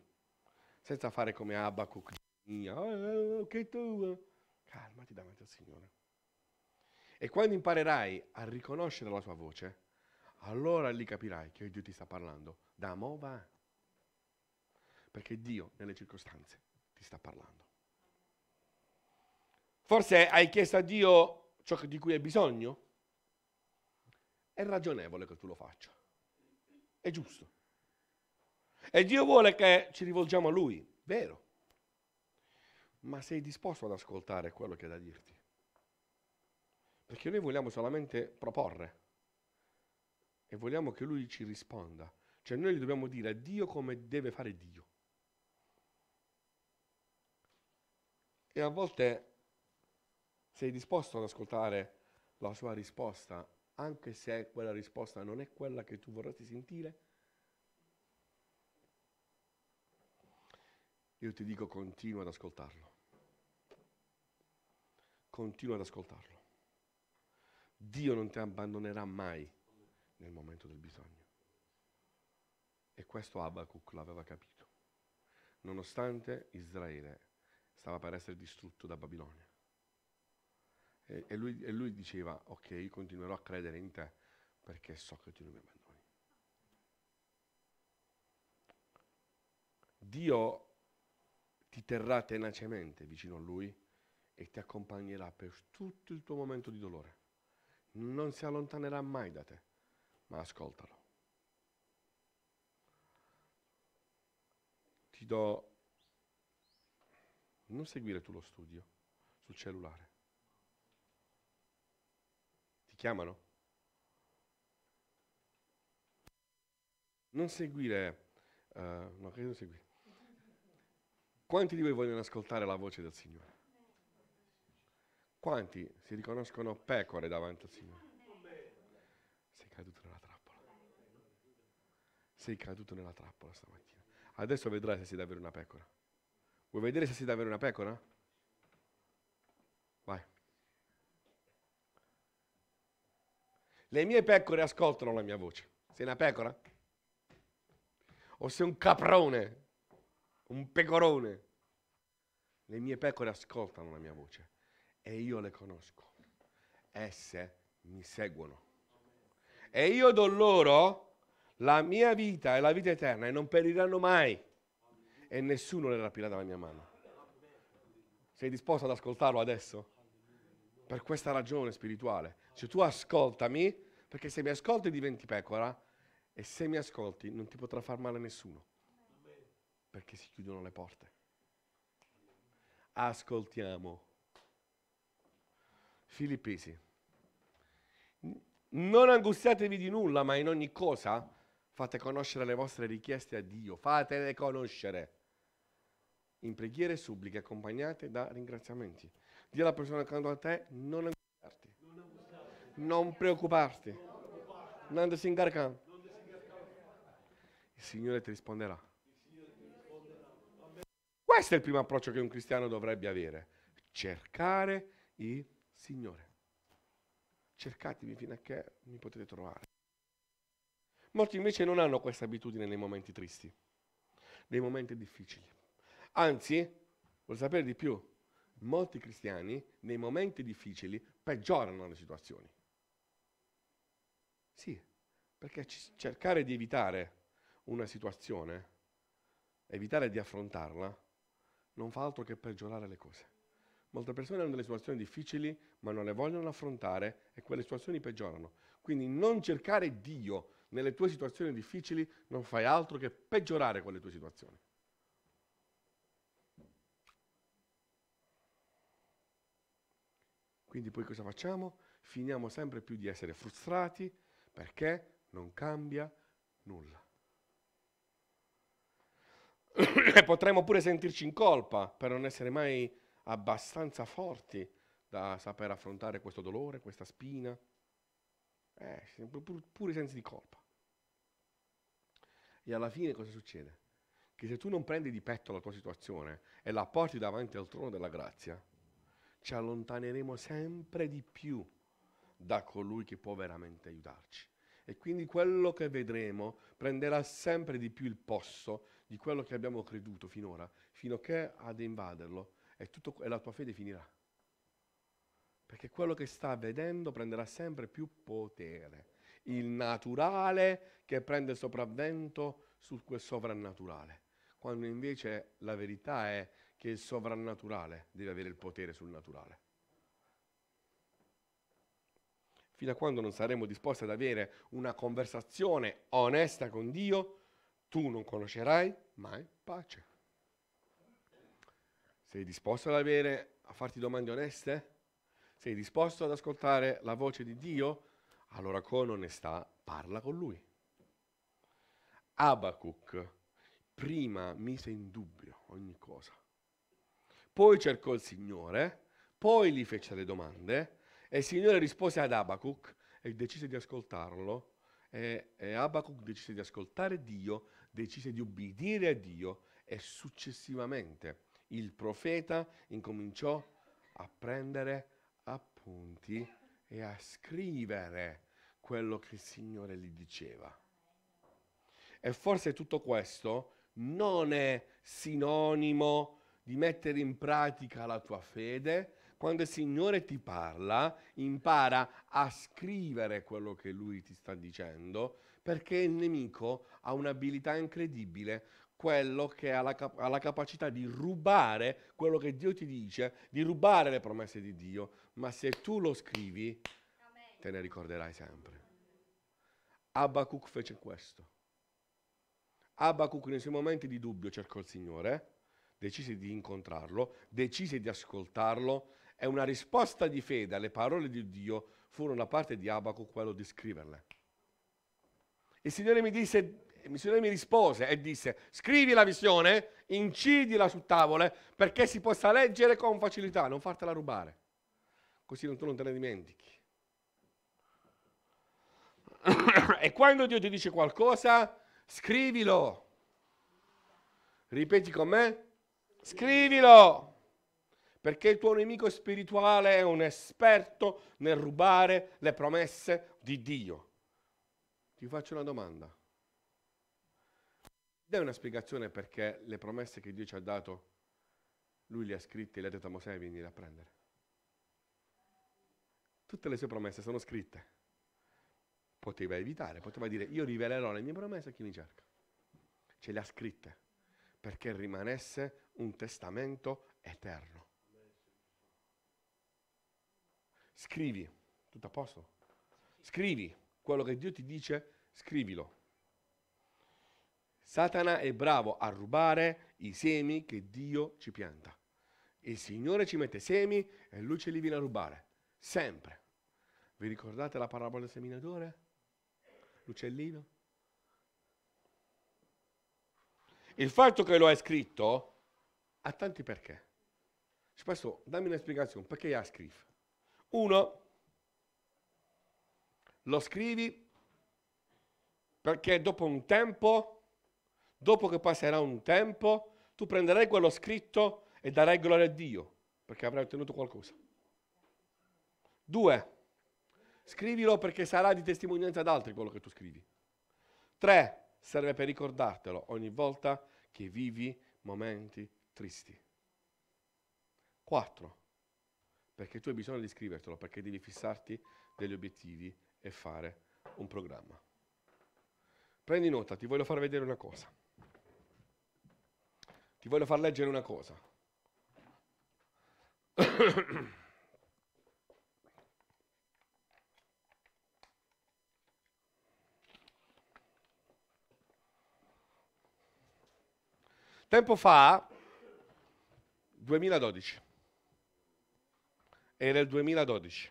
senza fare come Abacuc, ah, eh, che tu, eh. calmati davanti al Signore. E quando imparerai a riconoscere la sua voce, allora lì capirai che Dio ti sta parlando da mova, perché Dio nelle circostanze ti sta parlando. Forse hai chiesto a Dio ciò di cui hai bisogno? È ragionevole che tu lo faccia. È giusto. E Dio vuole che ci rivolgiamo a Lui, vero? Ma sei disposto ad ascoltare quello che ha da dirti? Perché noi vogliamo solamente proporre e vogliamo che Lui ci risponda. Cioè noi gli dobbiamo dire a Dio come deve fare Dio. E a volte sei disposto ad ascoltare la sua risposta, anche se quella risposta non è quella che tu vorresti sentire, Io ti dico continua ad ascoltarlo. Continua ad ascoltarlo. Dio non ti abbandonerà mai nel momento del bisogno. E questo Abacuc l'aveva capito, nonostante Israele stava per essere distrutto da Babilonia. E, e, lui, e lui, diceva, ok, continuerò a credere in te perché so che tu non mi abbandoni. Dio ti terrà tenacemente vicino a Lui e ti accompagnerà per tutto il tuo momento di dolore. Non si allontanerà mai da te, ma ascoltalo. Ti do... Non seguire tu lo studio sul cellulare. Ti chiamano? Non seguire... Uh, no, che seguire quanti di voi vogliono ascoltare la voce del Signore? Quanti si riconoscono pecore davanti al Signore? Sei caduto nella trappola. Sei caduto nella trappola stamattina. Adesso vedrai se sei davvero una pecora. Vuoi vedere se sei davvero una pecora? Vai. Le mie pecore ascoltano la mia voce. Sei una pecora? O sei un caprone un pecorone. Le mie pecore ascoltano la mia voce e io le conosco. Esse mi seguono. E io do loro la mia vita e la vita eterna e non periranno mai. E nessuno le rapirà dalla mia mano. Sei disposto ad ascoltarlo adesso? Per questa ragione spirituale. Se cioè, tu ascoltami, perché se mi ascolti diventi pecora e se mi ascolti non ti potrà far male nessuno. Perché si chiudono le porte. Ascoltiamo. Filippesi. Non angustiatevi di nulla, ma in ogni cosa fate conoscere le vostre richieste a Dio. Fatele conoscere. In preghiere e suppliche accompagnate da ringraziamenti. Dio alla persona accanto a te non angustiarti. Non preoccuparti. Non disincarcare. Il Signore ti risponderà. Questo è il primo approccio che un cristiano dovrebbe avere. Cercare il Signore. Cercatemi fino a che mi potete trovare. Molti invece non hanno questa abitudine nei momenti tristi, nei momenti difficili. Anzi, vuol sapere di più, molti cristiani nei momenti difficili peggiorano le situazioni. Sì, perché cercare di evitare una situazione, evitare di affrontarla, non fa altro che peggiorare le cose. Molte persone hanno delle situazioni difficili ma non le vogliono affrontare e quelle situazioni peggiorano. Quindi non cercare Dio nelle tue situazioni difficili non fai altro che peggiorare quelle tue situazioni. Quindi poi cosa facciamo? Finiamo sempre più di essere frustrati perché non cambia nulla. [COUGHS] potremmo pure sentirci in colpa per non essere mai abbastanza forti da saper affrontare questo dolore, questa spina. Eh, pure i sensi di colpa. E alla fine cosa succede? Che se tu non prendi di petto la tua situazione e la porti davanti al trono della grazia, ci allontaneremo sempre di più da colui che può veramente aiutarci. E quindi quello che vedremo prenderà sempre di più il posto di quello che abbiamo creduto finora, fino ad invaderlo, e, tutto, e la tua fede finirà. Perché quello che sta vedendo prenderà sempre più potere. Il naturale che prende sopravvento sul quel sovrannaturale. Quando invece la verità è che il sovrannaturale deve avere il potere sul naturale. Fino a quando non saremo disposti ad avere una conversazione onesta con Dio, tu non conoscerai mai pace. Sei disposto ad avere, a farti domande oneste? Sei disposto ad ascoltare la voce di Dio? Allora con onestà parla con Lui. Abacuc prima mise in dubbio ogni cosa, poi cercò il Signore, poi gli fece le domande e il Signore rispose ad Abacuc e decise di ascoltarlo e, e Abacuc decise di ascoltare Dio decise di ubbidire a Dio e successivamente il profeta incominciò a prendere appunti e a scrivere quello che il Signore gli diceva. E forse tutto questo non è sinonimo di mettere in pratica la tua fede. Quando il Signore ti parla, impara a scrivere quello che Lui ti sta dicendo perché il nemico ha un'abilità incredibile, quello che ha la, cap- ha la, capacità di rubare quello che Dio ti dice, di rubare le promesse di Dio, ma se tu lo scrivi te ne ricorderai sempre. Abacuc fece questo. Abacuc nei suoi momenti di dubbio cercò il Signore, decise di incontrarlo, decise di ascoltarlo e una risposta di fede alle parole di Dio furono da parte di Abacuc quello di scriverle. Il Signore mi, disse, il Signore mi rispose e disse, scrivi la visione, incidila su tavole perché si possa leggere con facilità, non fartela rubare, così non tu non te ne dimentichi. [COUGHS] e quando Dio ti dice qualcosa, scrivilo. Ripeti con me, scrivilo perché il tuo nemico spirituale è un esperto nel rubare le promesse di Dio vi faccio una domanda. Dai una spiegazione perché le promesse che Dio ci ha dato, lui le ha scritte e le ha detto a Mosè vieni a prendere. Tutte le sue promesse sono scritte. Poteva evitare, poteva dire io rivelerò le mie promesse a chi mi cerca. Ce le ha scritte perché rimanesse un testamento eterno. Scrivi, tutto a posto. Scrivi quello che Dio ti dice scrivilo. Satana è bravo a rubare i semi che Dio ci pianta. Il Signore ci mette semi e lui ce li viene a rubare. Sempre. Vi ricordate la parabola del seminatore? L'uccellino? Il fatto che lo ha scritto ha tanti perché. Spesso dammi una spiegazione, perché ha scritto? Uno, lo scrivi perché dopo un tempo, dopo che passerà un tempo, tu prenderai quello scritto e darai gloria a Dio, perché avrai ottenuto qualcosa. Due, scrivilo perché sarà di testimonianza ad altri quello che tu scrivi. Tre, serve per ricordartelo ogni volta che vivi momenti tristi. Quattro, perché tu hai bisogno di scrivertelo, perché devi fissarti degli obiettivi e fare un programma. Prendi nota, ti voglio far vedere una cosa. Ti voglio far leggere una cosa. [COUGHS] Tempo fa, 2012, era il 2012,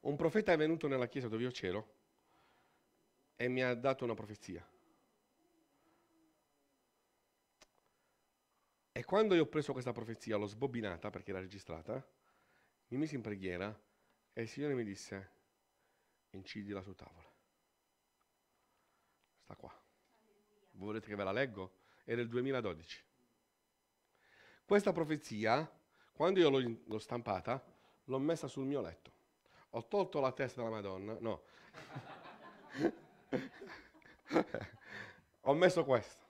un profeta è venuto nella chiesa dove io c'ero e mi ha dato una profezia. E quando io ho preso questa profezia, l'ho sbobinata perché era registrata, mi misi in preghiera e il Signore mi disse, la sua tavola. Sta qua. volete che ve la leggo? È del 2012. Questa profezia, quando io l'ho, l'ho stampata, l'ho messa sul mio letto. Ho tolto la testa della Madonna, no. [LAUGHS] ho messo questo.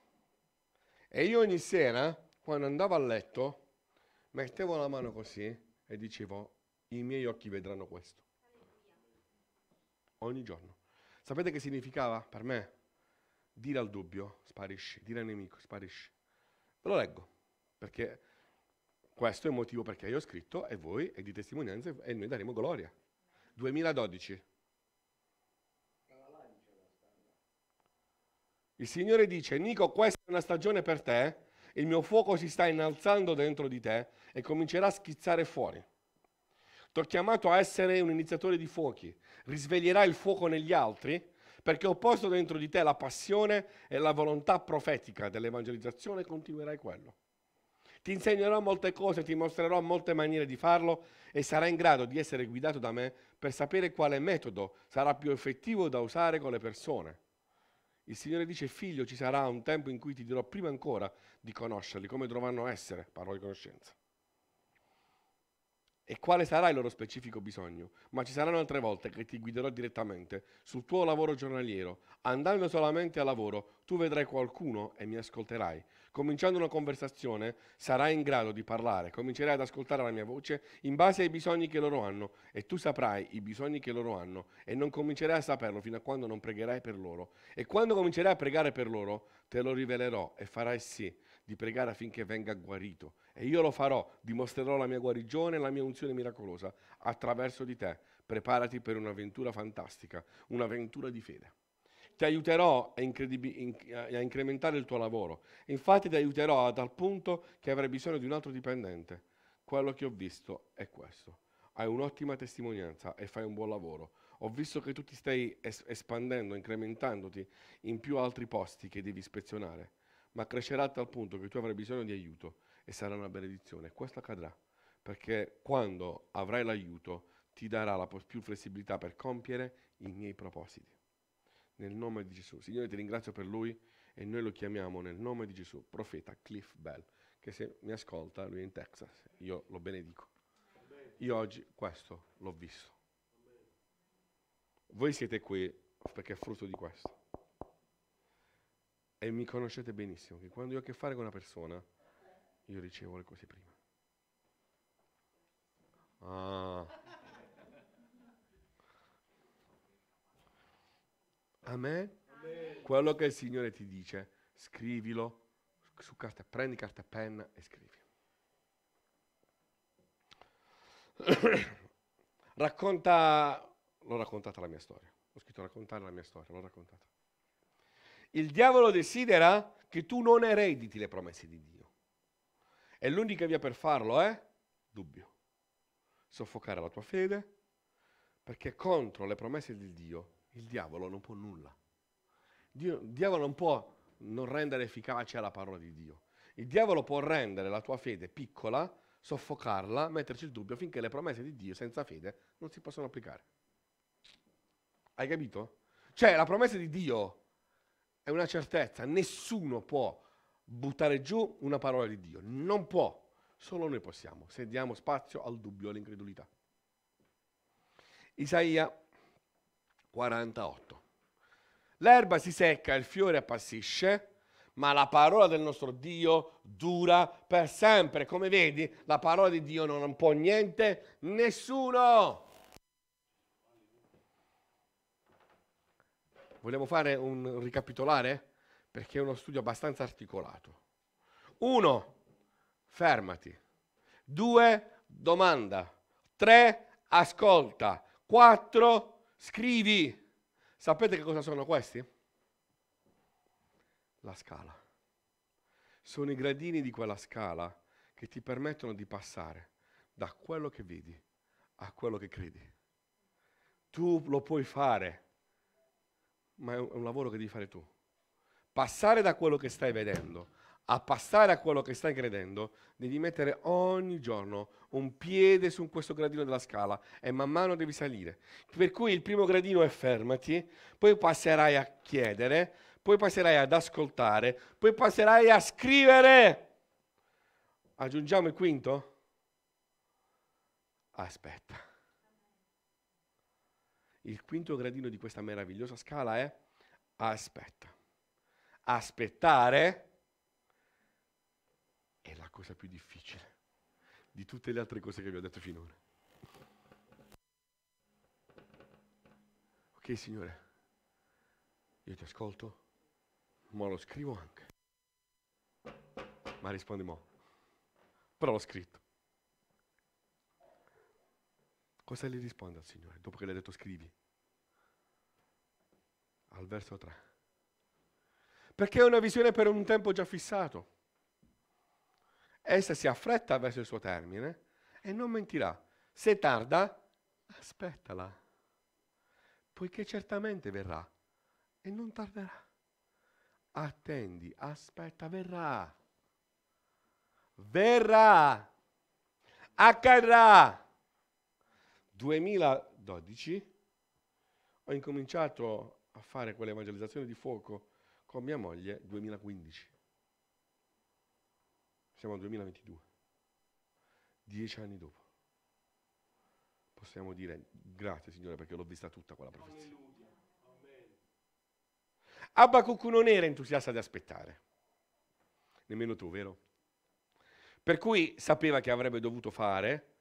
E io ogni sera, quando andavo a letto, mettevo la mano così e dicevo, i miei occhi vedranno questo. Ogni giorno. Sapete che significava per me? Dire al dubbio, sparisci, dire al nemico, sparisci. Ve lo leggo, perché questo è il motivo perché io ho scritto e voi e di testimonianze e noi daremo gloria. 2012. Il Signore dice, Nico, questa è una stagione per te, il mio fuoco si sta innalzando dentro di te e comincerà a schizzare fuori. Ti ho chiamato a essere un iniziatore di fuochi, risveglierai il fuoco negli altri perché ho posto dentro di te la passione e la volontà profetica dell'evangelizzazione e continuerai quello. Ti insegnerò molte cose, ti mostrerò molte maniere di farlo e sarai in grado di essere guidato da me per sapere quale metodo sarà più effettivo da usare con le persone. Il Signore dice, figlio, ci sarà un tempo in cui ti dirò prima ancora di conoscerli, come dovranno essere, parlo di conoscenza. E quale sarà il loro specifico bisogno? Ma ci saranno altre volte che ti guiderò direttamente sul tuo lavoro giornaliero. Andando solamente a lavoro, tu vedrai qualcuno e mi ascolterai. Cominciando una conversazione sarai in grado di parlare, comincerai ad ascoltare la mia voce in base ai bisogni che loro hanno e tu saprai i bisogni che loro hanno e non comincerai a saperlo fino a quando non pregherai per loro. E quando comincerai a pregare per loro te lo rivelerò e farai sì di pregare affinché venga guarito. E io lo farò, dimostrerò la mia guarigione e la mia unzione miracolosa attraverso di te. Preparati per un'avventura fantastica, un'avventura di fede ti aiuterò a, eh, a, incrementare il tuo lavoro. Infatti ti aiuterò a tal punto che avrai bisogno di un altro dipendente. Quello che ho visto è questo. Hai un'ottima testimonianza e fai un buon lavoro. Ho visto che tu ti stai es- espandendo, incrementandoti in più altri posti che devi ispezionare, ma crescerà a tal punto che tu avrai bisogno di aiuto e sarà una benedizione. Questo accadrà perché quando avrai l'aiuto ti darà la pos- più flessibilità per compiere i miei propositi nel nome di Gesù. Signore, ti ringrazio per lui e noi lo chiamiamo nel nome di Gesù, profeta Cliff Bell, che se mi ascolta, lui è in Texas, io lo benedico. Io oggi questo l'ho visto. Voi siete qui perché è frutto di questo. E mi conoscete benissimo che quando io ho a che fare con una persona, io ricevo le cose prima. Ah. Amen. Quello che il Signore ti dice, scrivilo su carta, prendi carta e penna e scrivi. [COUGHS] Racconta, l'ho raccontata la mia storia, ho scritto raccontare la mia storia, l'ho raccontata. Il diavolo desidera che tu non erediti le promesse di Dio. E l'unica via per farlo è eh? dubbio, soffocare la tua fede, perché contro le promesse di Dio il diavolo non può nulla. Dio, il diavolo non può non rendere efficace la parola di Dio. Il diavolo può rendere la tua fede piccola, soffocarla, metterci il dubbio finché le promesse di Dio senza fede non si possono applicare. Hai capito? Cioè la promessa di Dio è una certezza, nessuno può buttare giù una parola di Dio, non può, solo noi possiamo, se diamo spazio al dubbio e all'incredulità. Isaia 48. L'erba si secca, il fiore appassisce, ma la parola del nostro Dio dura per sempre. Come vedi, la parola di Dio non può niente, nessuno. Vogliamo fare un ricapitolare? Perché è uno studio abbastanza articolato. Uno, fermati. Due, domanda. Tre, ascolta. Quattro, scrivi. Sapete che cosa sono questi? La scala. Sono i gradini di quella scala che ti permettono di passare da quello che vedi a quello che credi. Tu lo puoi fare, ma è un lavoro che devi fare tu. Passare da quello che stai vedendo a passare a quello che stai credendo, devi mettere ogni giorno un piede su questo gradino della scala e man mano devi salire. Per cui il primo gradino è fermati, poi passerai a chiedere, poi passerai ad ascoltare, poi passerai a scrivere. Aggiungiamo il quinto? Aspetta. Il quinto gradino di questa meravigliosa scala è aspetta. Aspettare è la cosa più difficile di tutte le altre cose che vi ho detto finora. Ok, Signore, io ti ascolto, ma lo scrivo anche. Ma rispondi mo. Però l'ho scritto. Cosa gli risponde al Signore dopo che le ha detto scrivi? Al verso 3. Perché è una visione per un tempo già fissato. Essa si affretta verso il suo termine e non mentirà. Se tarda, aspettala, poiché certamente verrà e non tarderà. Attendi, aspetta, verrà. Verrà. Accadrà. 2012 ho incominciato a fare quell'evangelizzazione di fuoco con mia moglie 2015. Siamo al 2022, dieci anni dopo. Possiamo dire grazie Signore perché l'ho vista tutta quella profezia. Abacuc non era entusiasta di aspettare, nemmeno tu, vero? Per cui sapeva che avrebbe dovuto fare,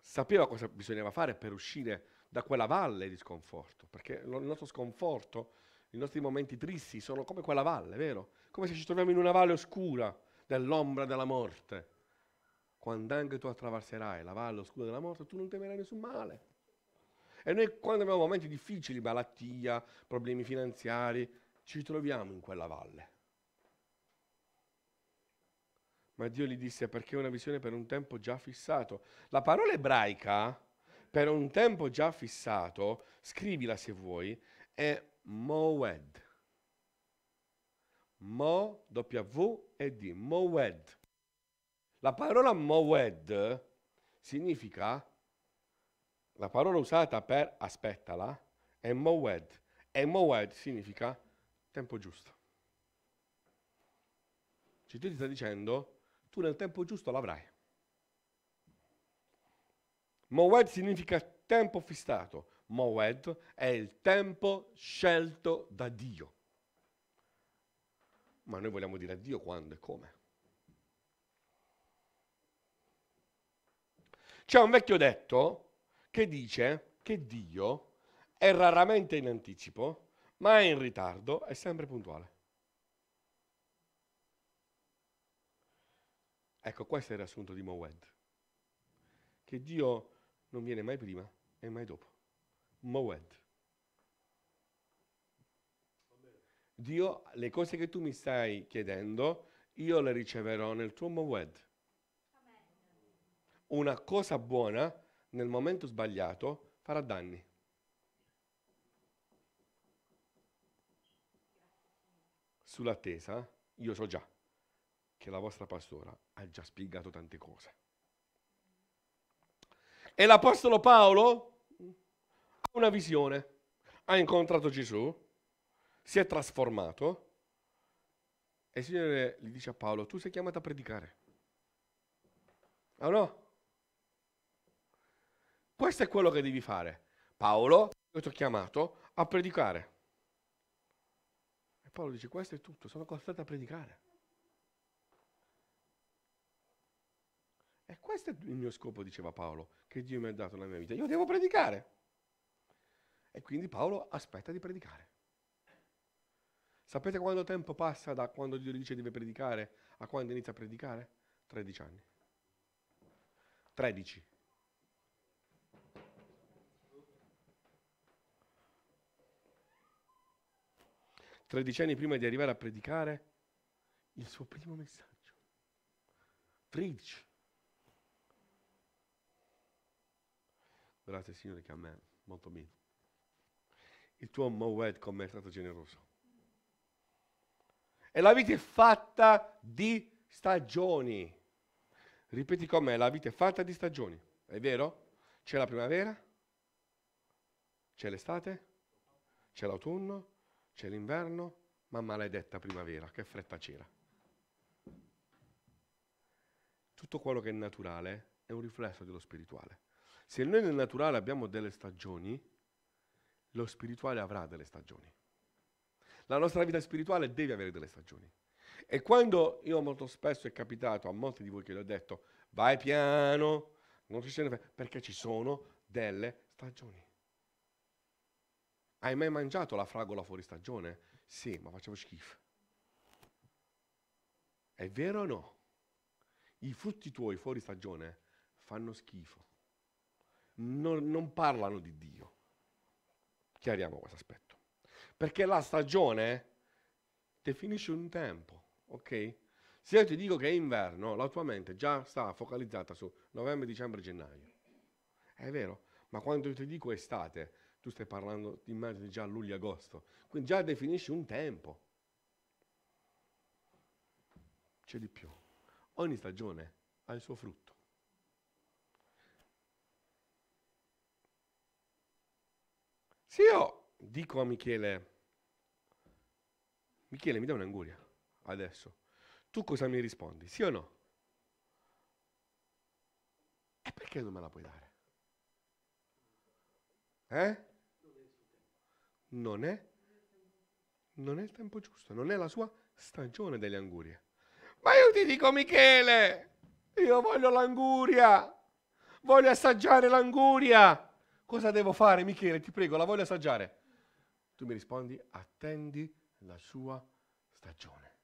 sapeva cosa bisognava fare per uscire da quella valle di sconforto, perché il nostro sconforto i nostri momenti tristi sono come quella valle, vero? Come se ci troviamo in una valle oscura dell'ombra della morte. Quando anche tu attraverserai la valle oscura della morte, tu non temerai nessun male. E noi quando abbiamo momenti difficili, malattia, problemi finanziari, ci troviamo in quella valle. Ma Dio gli disse perché è una visione per un tempo già fissato. La parola ebraica, per un tempo già fissato, scrivila se vuoi, è Moed. Mo, W e D, Moed. La parola Moed significa, la parola usata per aspettala è Moed, e Moed significa tempo giusto. Cioè tu ti sta dicendo, tu nel tempo giusto l'avrai. Moed significa tempo fissato, Moed è il tempo scelto da Dio. Ma noi vogliamo dire a Dio quando e come. C'è un vecchio detto che dice che Dio è raramente in anticipo, ma è in ritardo, è sempre puntuale. Ecco, questo è il riassunto di Moed, che Dio non viene mai prima e mai dopo. Moed. Dio, le cose che tu mi stai chiedendo, io le riceverò nel tuo Moed. Una cosa buona nel momento sbagliato farà danni. Sull'attesa, io so già che la vostra pastora ha già spiegato tante cose. E l'Apostolo Paolo una visione, ha incontrato Gesù, si è trasformato e il Signore gli dice a Paolo, tu sei chiamato a predicare. O ah, no? Questo è quello che devi fare. Paolo, io ti ho chiamato a predicare. E Paolo dice, questo è tutto, sono costretto a predicare. E questo è il mio scopo, diceva Paolo, che Dio mi ha dato nella mia vita. Io devo predicare. E quindi Paolo aspetta di predicare. Sapete quanto tempo passa da quando Dio gli dice deve predicare a quando inizia a predicare? 13 anni. 13. Tredici anni prima di arrivare a predicare il suo primo messaggio. 13. Grazie Signore che a me molto bene il tuo Mowed con me è stato generoso. E la vita è fatta di stagioni. Ripeti con me, la vita è fatta di stagioni, è vero? C'è la primavera, c'è l'estate, c'è l'autunno, c'è l'inverno, ma maledetta primavera, che fretta c'era. Tutto quello che è naturale è un riflesso dello spirituale. Se noi nel naturale abbiamo delle stagioni, lo spirituale avrà delle stagioni. La nostra vita spirituale deve avere delle stagioni. E quando io molto spesso è capitato a molti di voi che gli ho detto, vai piano, non ti scende, perché ci sono delle stagioni. Hai mai mangiato la fragola fuori stagione? Sì, ma facevo schifo. È vero o no? I frutti tuoi fuori stagione fanno schifo. Non, non parlano di Dio chiariamo questo aspetto. Perché la stagione definisce un tempo, ok? Se io ti dico che è inverno, la tua mente già sta focalizzata su novembre, dicembre, gennaio. È vero, ma quando io ti dico estate, tu stai parlando, di immagini già luglio, agosto. Quindi già definisci un tempo. C'è di più. Ogni stagione ha il suo frutto. Se io dico a Michele, Michele mi dai un'anguria adesso, tu cosa mi rispondi? Sì o no? E perché non me la puoi dare? Eh? Non è? Non è il tempo giusto, non è la sua stagione delle angurie. Ma io ti dico Michele, io voglio l'anguria, voglio assaggiare l'anguria. Cosa devo fare, Michele? Ti prego, la voglio assaggiare. Tu mi rispondi, attendi la sua stagione.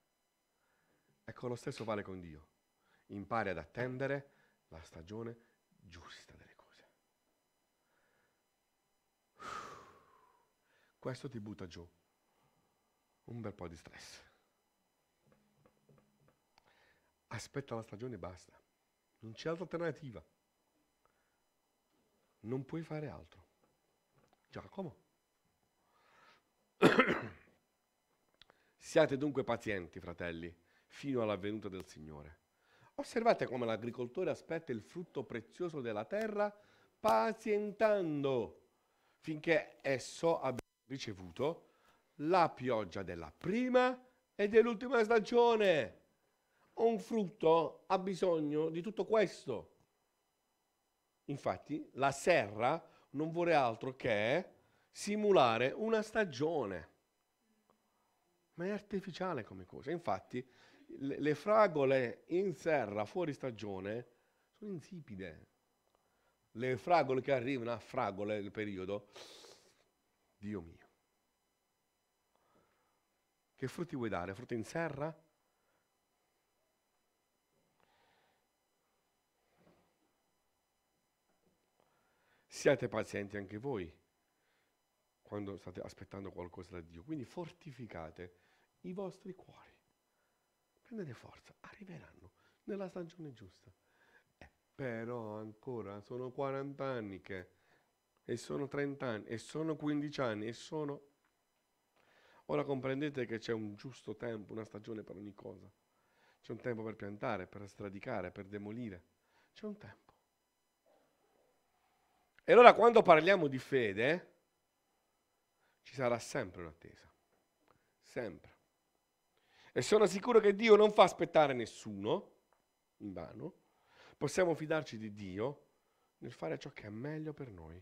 Ecco, lo stesso vale con Dio. Impari ad attendere la stagione giusta delle cose. Questo ti butta giù un bel po' di stress. Aspetta la stagione e basta. Non c'è altra alternativa non puoi fare altro. Giacomo. Siate dunque pazienti, fratelli, fino alla del Signore. Osservate come l'agricoltore aspetta il frutto prezioso della terra pazientando finché esso abbia ricevuto la pioggia della prima e dell'ultima stagione. Un frutto ha bisogno di tutto questo. Infatti la serra non vuole altro che simulare una stagione. Ma è artificiale come cosa. Infatti le fragole in serra fuori stagione sono insipide. Le fragole che arrivano a fragole del periodo, Dio mio. Che frutti vuoi dare? Frutti in serra? Siate pazienti anche voi quando state aspettando qualcosa da Dio. Quindi fortificate i vostri cuori. Prendete forza, arriveranno nella stagione giusta. Eh, però ancora sono 40 anni che, e sono 30 anni, e sono 15 anni, e sono... Ora comprendete che c'è un giusto tempo, una stagione per ogni cosa. C'è un tempo per piantare, per stradicare, per demolire. C'è un tempo. E allora quando parliamo di fede, ci sarà sempre un'attesa, sempre. E sono sicuro che Dio non fa aspettare nessuno in vano. Possiamo fidarci di Dio nel fare ciò che è meglio per noi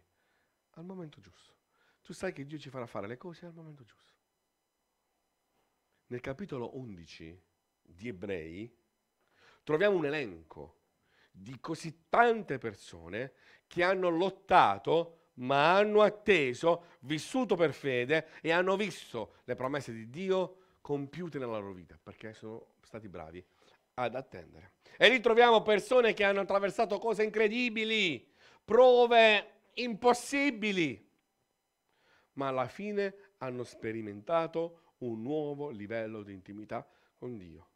al momento giusto. Tu sai che Dio ci farà fare le cose al momento giusto. Nel capitolo 11 di Ebrei troviamo un elenco di così tante persone che hanno lottato ma hanno atteso, vissuto per fede e hanno visto le promesse di Dio compiute nella loro vita, perché sono stati bravi ad attendere. E lì troviamo persone che hanno attraversato cose incredibili, prove impossibili, ma alla fine hanno sperimentato un nuovo livello di intimità con Dio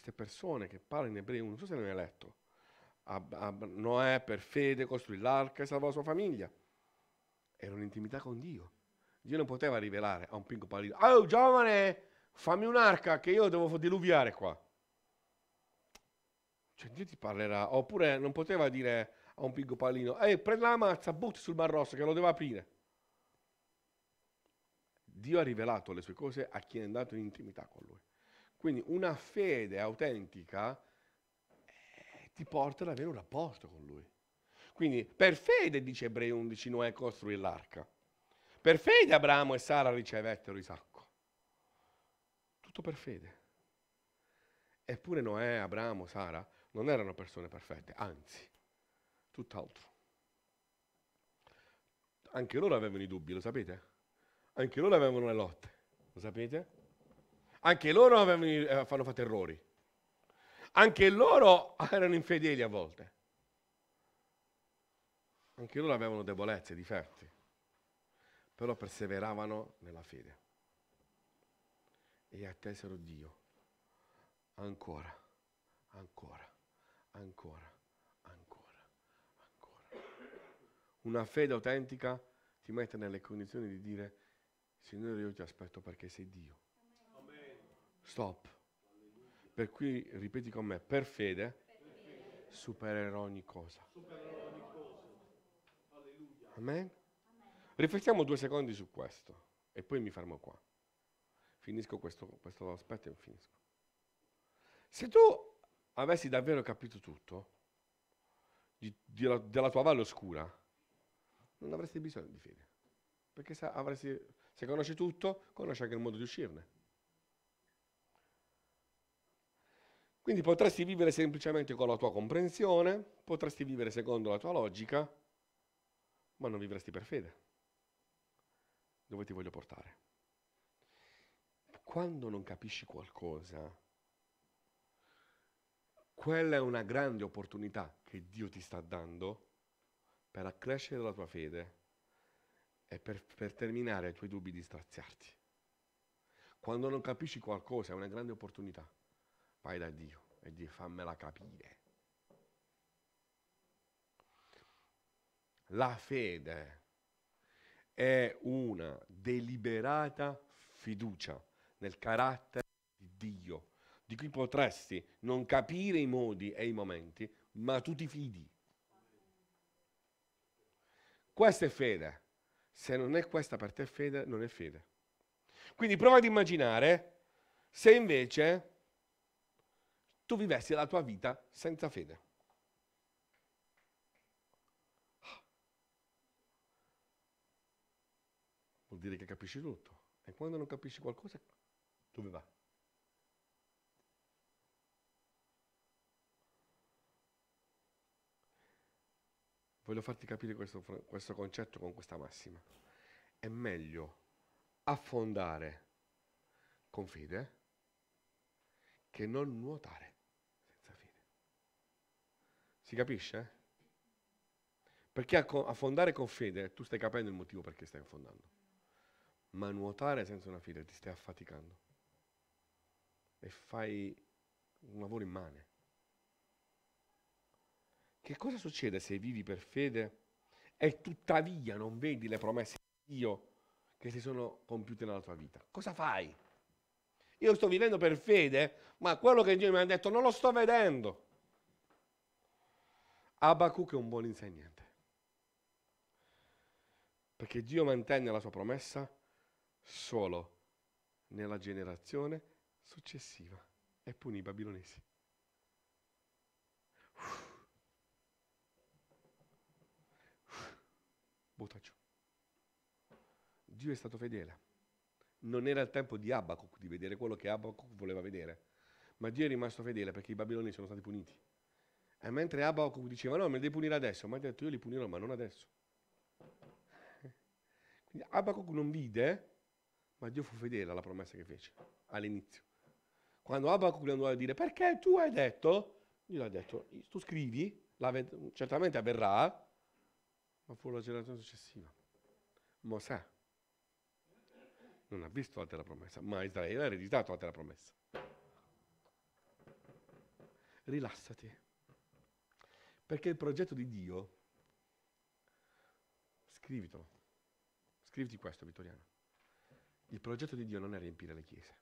queste persone che parlano in ebreo, non so se l'hanno letto, Ab- Ab- Noè per fede costruì l'arca e salvò la sua famiglia. Era un'intimità con Dio. Dio non poteva rivelare a un pinco pallino, oh giovane, fammi un'arca che io devo diluviare qua. Cioè Dio ti parlerà, oppure non poteva dire a un pinco pallino, ehi prendi la mazza, butti sul mar rosso che lo devo aprire. Dio ha rivelato le sue cose a chi è andato in intimità con lui. Quindi una fede autentica eh, ti porta ad avere un rapporto con lui. Quindi per fede, dice Ebrei 11, Noè costruì l'arca. Per fede Abramo e Sara ricevettero Isacco. Tutto per fede. Eppure Noè, Abramo, Sara non erano persone perfette, anzi, tutt'altro. Anche loro avevano i dubbi, lo sapete? Anche loro avevano le lotte, lo sapete? anche loro avevano, hanno eh, fatto errori, anche loro [LAUGHS] erano infedeli a volte, anche loro avevano debolezze, difetti, però perseveravano nella fede e attesero Dio ancora, ancora, ancora, ancora, ancora. Una fede autentica ti mette nelle condizioni di dire, Signore, io ti aspetto perché sei Dio. Stop. Per cui ripeti con me, per fede, supererò ogni cosa. Amen? Riflettiamo due secondi su questo e poi mi fermo qua. Finisco questo, questo aspetto e finisco. Se tu avessi davvero capito tutto di, di, della tua valle oscura, non avresti bisogno di fede. Perché sa, avresti, se conosci tutto, conosci anche il modo di uscirne. Quindi potresti vivere semplicemente con la tua comprensione, potresti vivere secondo la tua logica, ma non vivresti per fede. Dove ti voglio portare? Quando non capisci qualcosa, quella è una grande opportunità che Dio ti sta dando per accrescere la tua fede e per, per terminare i tuoi dubbi di straziarti. Quando non capisci qualcosa è una grande opportunità vai da Dio e di fammela capire. La fede è una deliberata fiducia nel carattere di Dio, di cui potresti non capire i modi e i momenti, ma tu ti fidi. Questa è fede. Se non è questa per te fede, non è fede. Quindi prova ad immaginare se invece tu vivessi la tua vita senza fede. Vuol dire che capisci tutto. E quando non capisci qualcosa, dove va? Voglio farti capire questo, questo concetto con questa massima. È meglio affondare con fede che non nuotare. Si capisce? Perché affondare con fede, tu stai capendo il motivo perché stai affondando. Ma nuotare senza una fede ti stai affaticando. E fai un lavoro immane. Che cosa succede se vivi per fede e tuttavia non vedi le promesse di Dio che si sono compiute nella tua vita? Cosa fai? Io sto vivendo per fede, ma quello che Dio mi ha detto non lo sto vedendo. Abacuc è un buon insegnante. Perché Dio mantenne la sua promessa solo nella generazione successiva e punì i babilonesi. Uff. Butta giù. Dio è stato fedele. Non era il tempo di Abacuc di vedere quello che Abacuc voleva vedere, ma Dio è rimasto fedele perché i babiloni sono stati puniti. E eh, mentre Abacuc diceva no, me li devi punire adesso, ma ha detto io li punirò, ma non adesso. Quindi Abacuc non vide, ma Dio fu fedele alla promessa che fece all'inizio. Quando Abacuc gli andò a dire perché tu hai detto, Dio ha detto tu scrivi, certamente avverrà, ma fu la generazione successiva. Mosè non ha visto la terra promessa, ma Israele ha ereditato la terra promessa. Rilassati perché il progetto di Dio, scrivitelo, scriviti questo Vittoriano, il progetto di Dio non è riempire le chiese,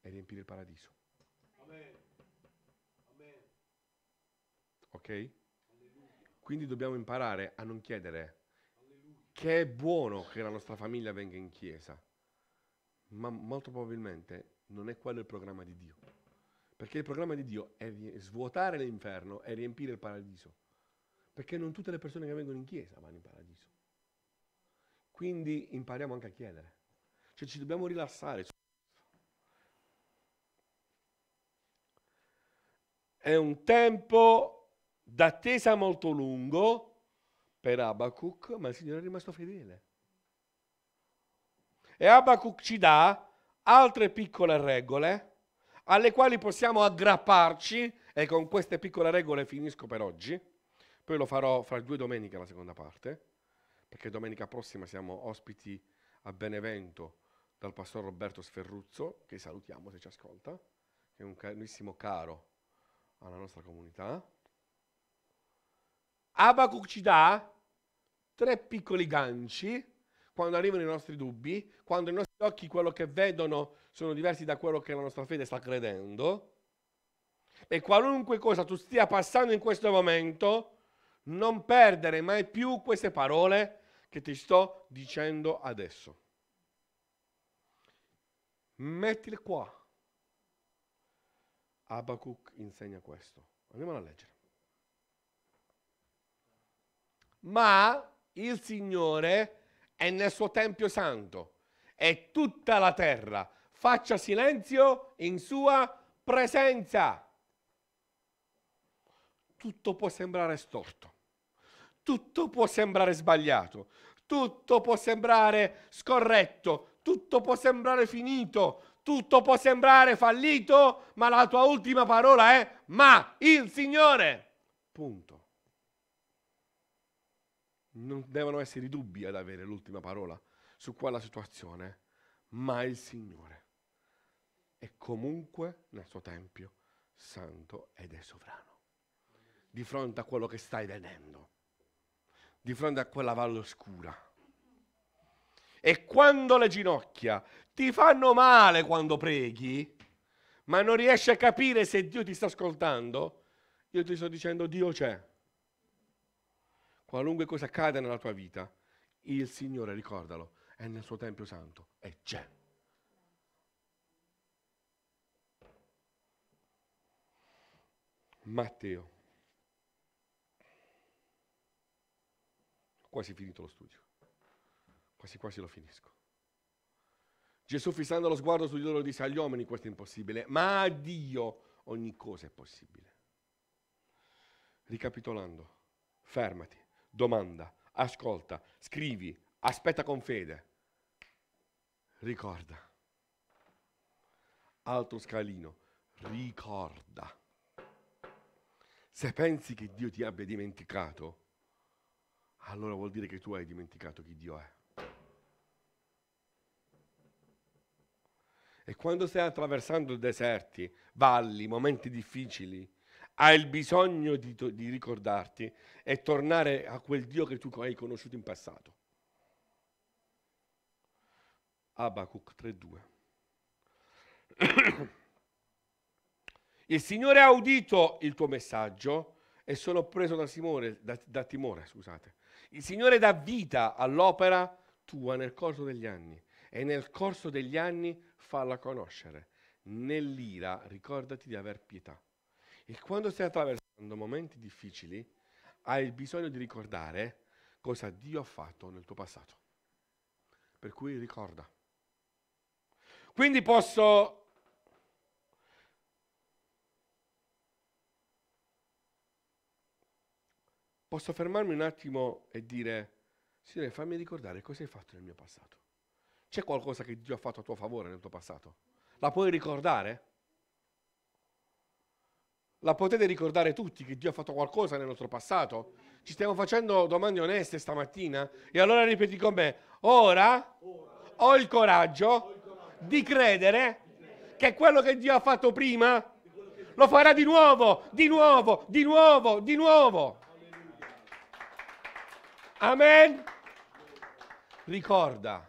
è riempire il paradiso. Amen. Amen. Ok? Quindi dobbiamo imparare a non chiedere che è buono che la nostra famiglia venga in chiesa, ma molto probabilmente non è quello il programma di Dio. Perché il programma di Dio è svuotare l'inferno e riempire il paradiso. Perché non tutte le persone che vengono in chiesa vanno in paradiso. Quindi impariamo anche a chiedere. Cioè ci dobbiamo rilassare. È un tempo d'attesa molto lungo per Abacuc, ma il Signore è rimasto fedele. E Abacuc ci dà altre piccole regole alle quali possiamo aggrapparci e con queste piccole regole finisco per oggi. Poi lo farò fra due domeniche la seconda parte, perché domenica prossima siamo ospiti a Benevento dal pastor Roberto Sferruzzo, che salutiamo se ci ascolta, che è un carissimo caro alla nostra comunità. Abacuc ci dà tre piccoli ganci quando arrivano i nostri dubbi, quando i nostri occhi quello che vedono sono diversi da quello che la nostra fede sta credendo. E qualunque cosa tu stia passando in questo momento, non perdere mai più queste parole che ti sto dicendo adesso. Mettile qua. Abacuc insegna questo. Andiamo a leggere. Ma il Signore è nel suo Tempio Santo e tutta la terra faccia silenzio in sua presenza. Tutto può sembrare storto, tutto può sembrare sbagliato, tutto può sembrare scorretto, tutto può sembrare finito, tutto può sembrare fallito, ma la tua ultima parola è ma il Signore. Punto. Non devono essere i dubbi ad avere l'ultima parola, su quella situazione, ma il Signore è comunque nel suo Tempio santo ed è sovrano. Di fronte a quello che stai vedendo, di fronte a quella valle oscura. E quando le ginocchia ti fanno male quando preghi, ma non riesci a capire se Dio ti sta ascoltando, io ti sto dicendo Dio c'è. Qualunque cosa accada nella tua vita, il Signore, ricordalo, è nel suo Tempio Santo e c'è. Matteo. quasi finito lo studio. Quasi quasi lo finisco. Gesù fissando lo sguardo su di loro disse agli uomini questo è impossibile, ma a Dio ogni cosa è possibile. Ricapitolando, fermati, domanda, ascolta, scrivi, aspetta con fede ricorda. Altro scalino, ricorda. Se pensi che Dio ti abbia dimenticato, allora vuol dire che tu hai dimenticato chi Dio è. E quando stai attraversando deserti, valli, momenti difficili, hai il bisogno di, di ricordarti e tornare a quel Dio che tu hai conosciuto in passato. Abacuc 3.2. il Signore ha udito il tuo messaggio e sono preso da, simone, da, da timore. Scusate. Il Signore dà vita all'opera tua nel corso degli anni e nel corso degli anni falla conoscere. Nell'ira ricordati di aver pietà. E quando stai attraversando momenti difficili, hai bisogno di ricordare cosa Dio ha fatto nel tuo passato. Per cui ricorda. Quindi posso posso fermarmi un attimo e dire, Signore, fammi ricordare cosa hai fatto nel mio passato. C'è qualcosa che Dio ha fatto a tuo favore nel tuo passato? La puoi ricordare? La potete ricordare tutti che Dio ha fatto qualcosa nel nostro passato? Ci stiamo facendo domande oneste stamattina? E allora ripeti con me, ora ho il coraggio di credere che quello che Dio ha fatto prima lo farà di nuovo, di nuovo, di nuovo, di nuovo. Amen. Ricorda.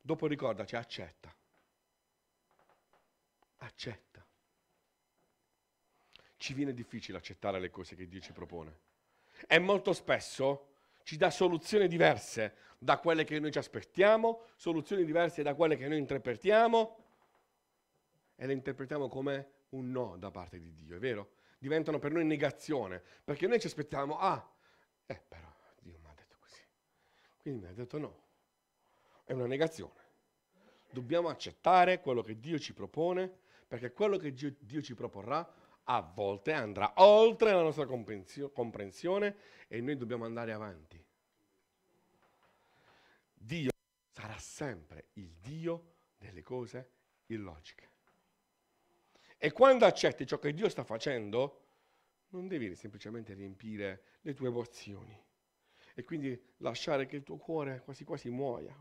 Dopo ricordaci, accetta. Accetta. Ci viene difficile accettare le cose che Dio ci propone. E molto spesso ci dà soluzioni diverse, da quelle che noi ci aspettiamo, soluzioni diverse da quelle che noi interpretiamo e le interpretiamo come un no da parte di Dio, è vero? Diventano per noi negazione, perché noi ci aspettiamo, ah, eh però Dio mi ha detto così, quindi mi ha detto no, è una negazione. Dobbiamo accettare quello che Dio ci propone, perché quello che Dio ci proporrà a volte andrà oltre la nostra comprensione e noi dobbiamo andare avanti Dio sarà sempre il Dio delle cose illogiche. E quando accetti ciò che Dio sta facendo, non devi semplicemente riempire le tue emozioni e quindi lasciare che il tuo cuore quasi quasi muoia,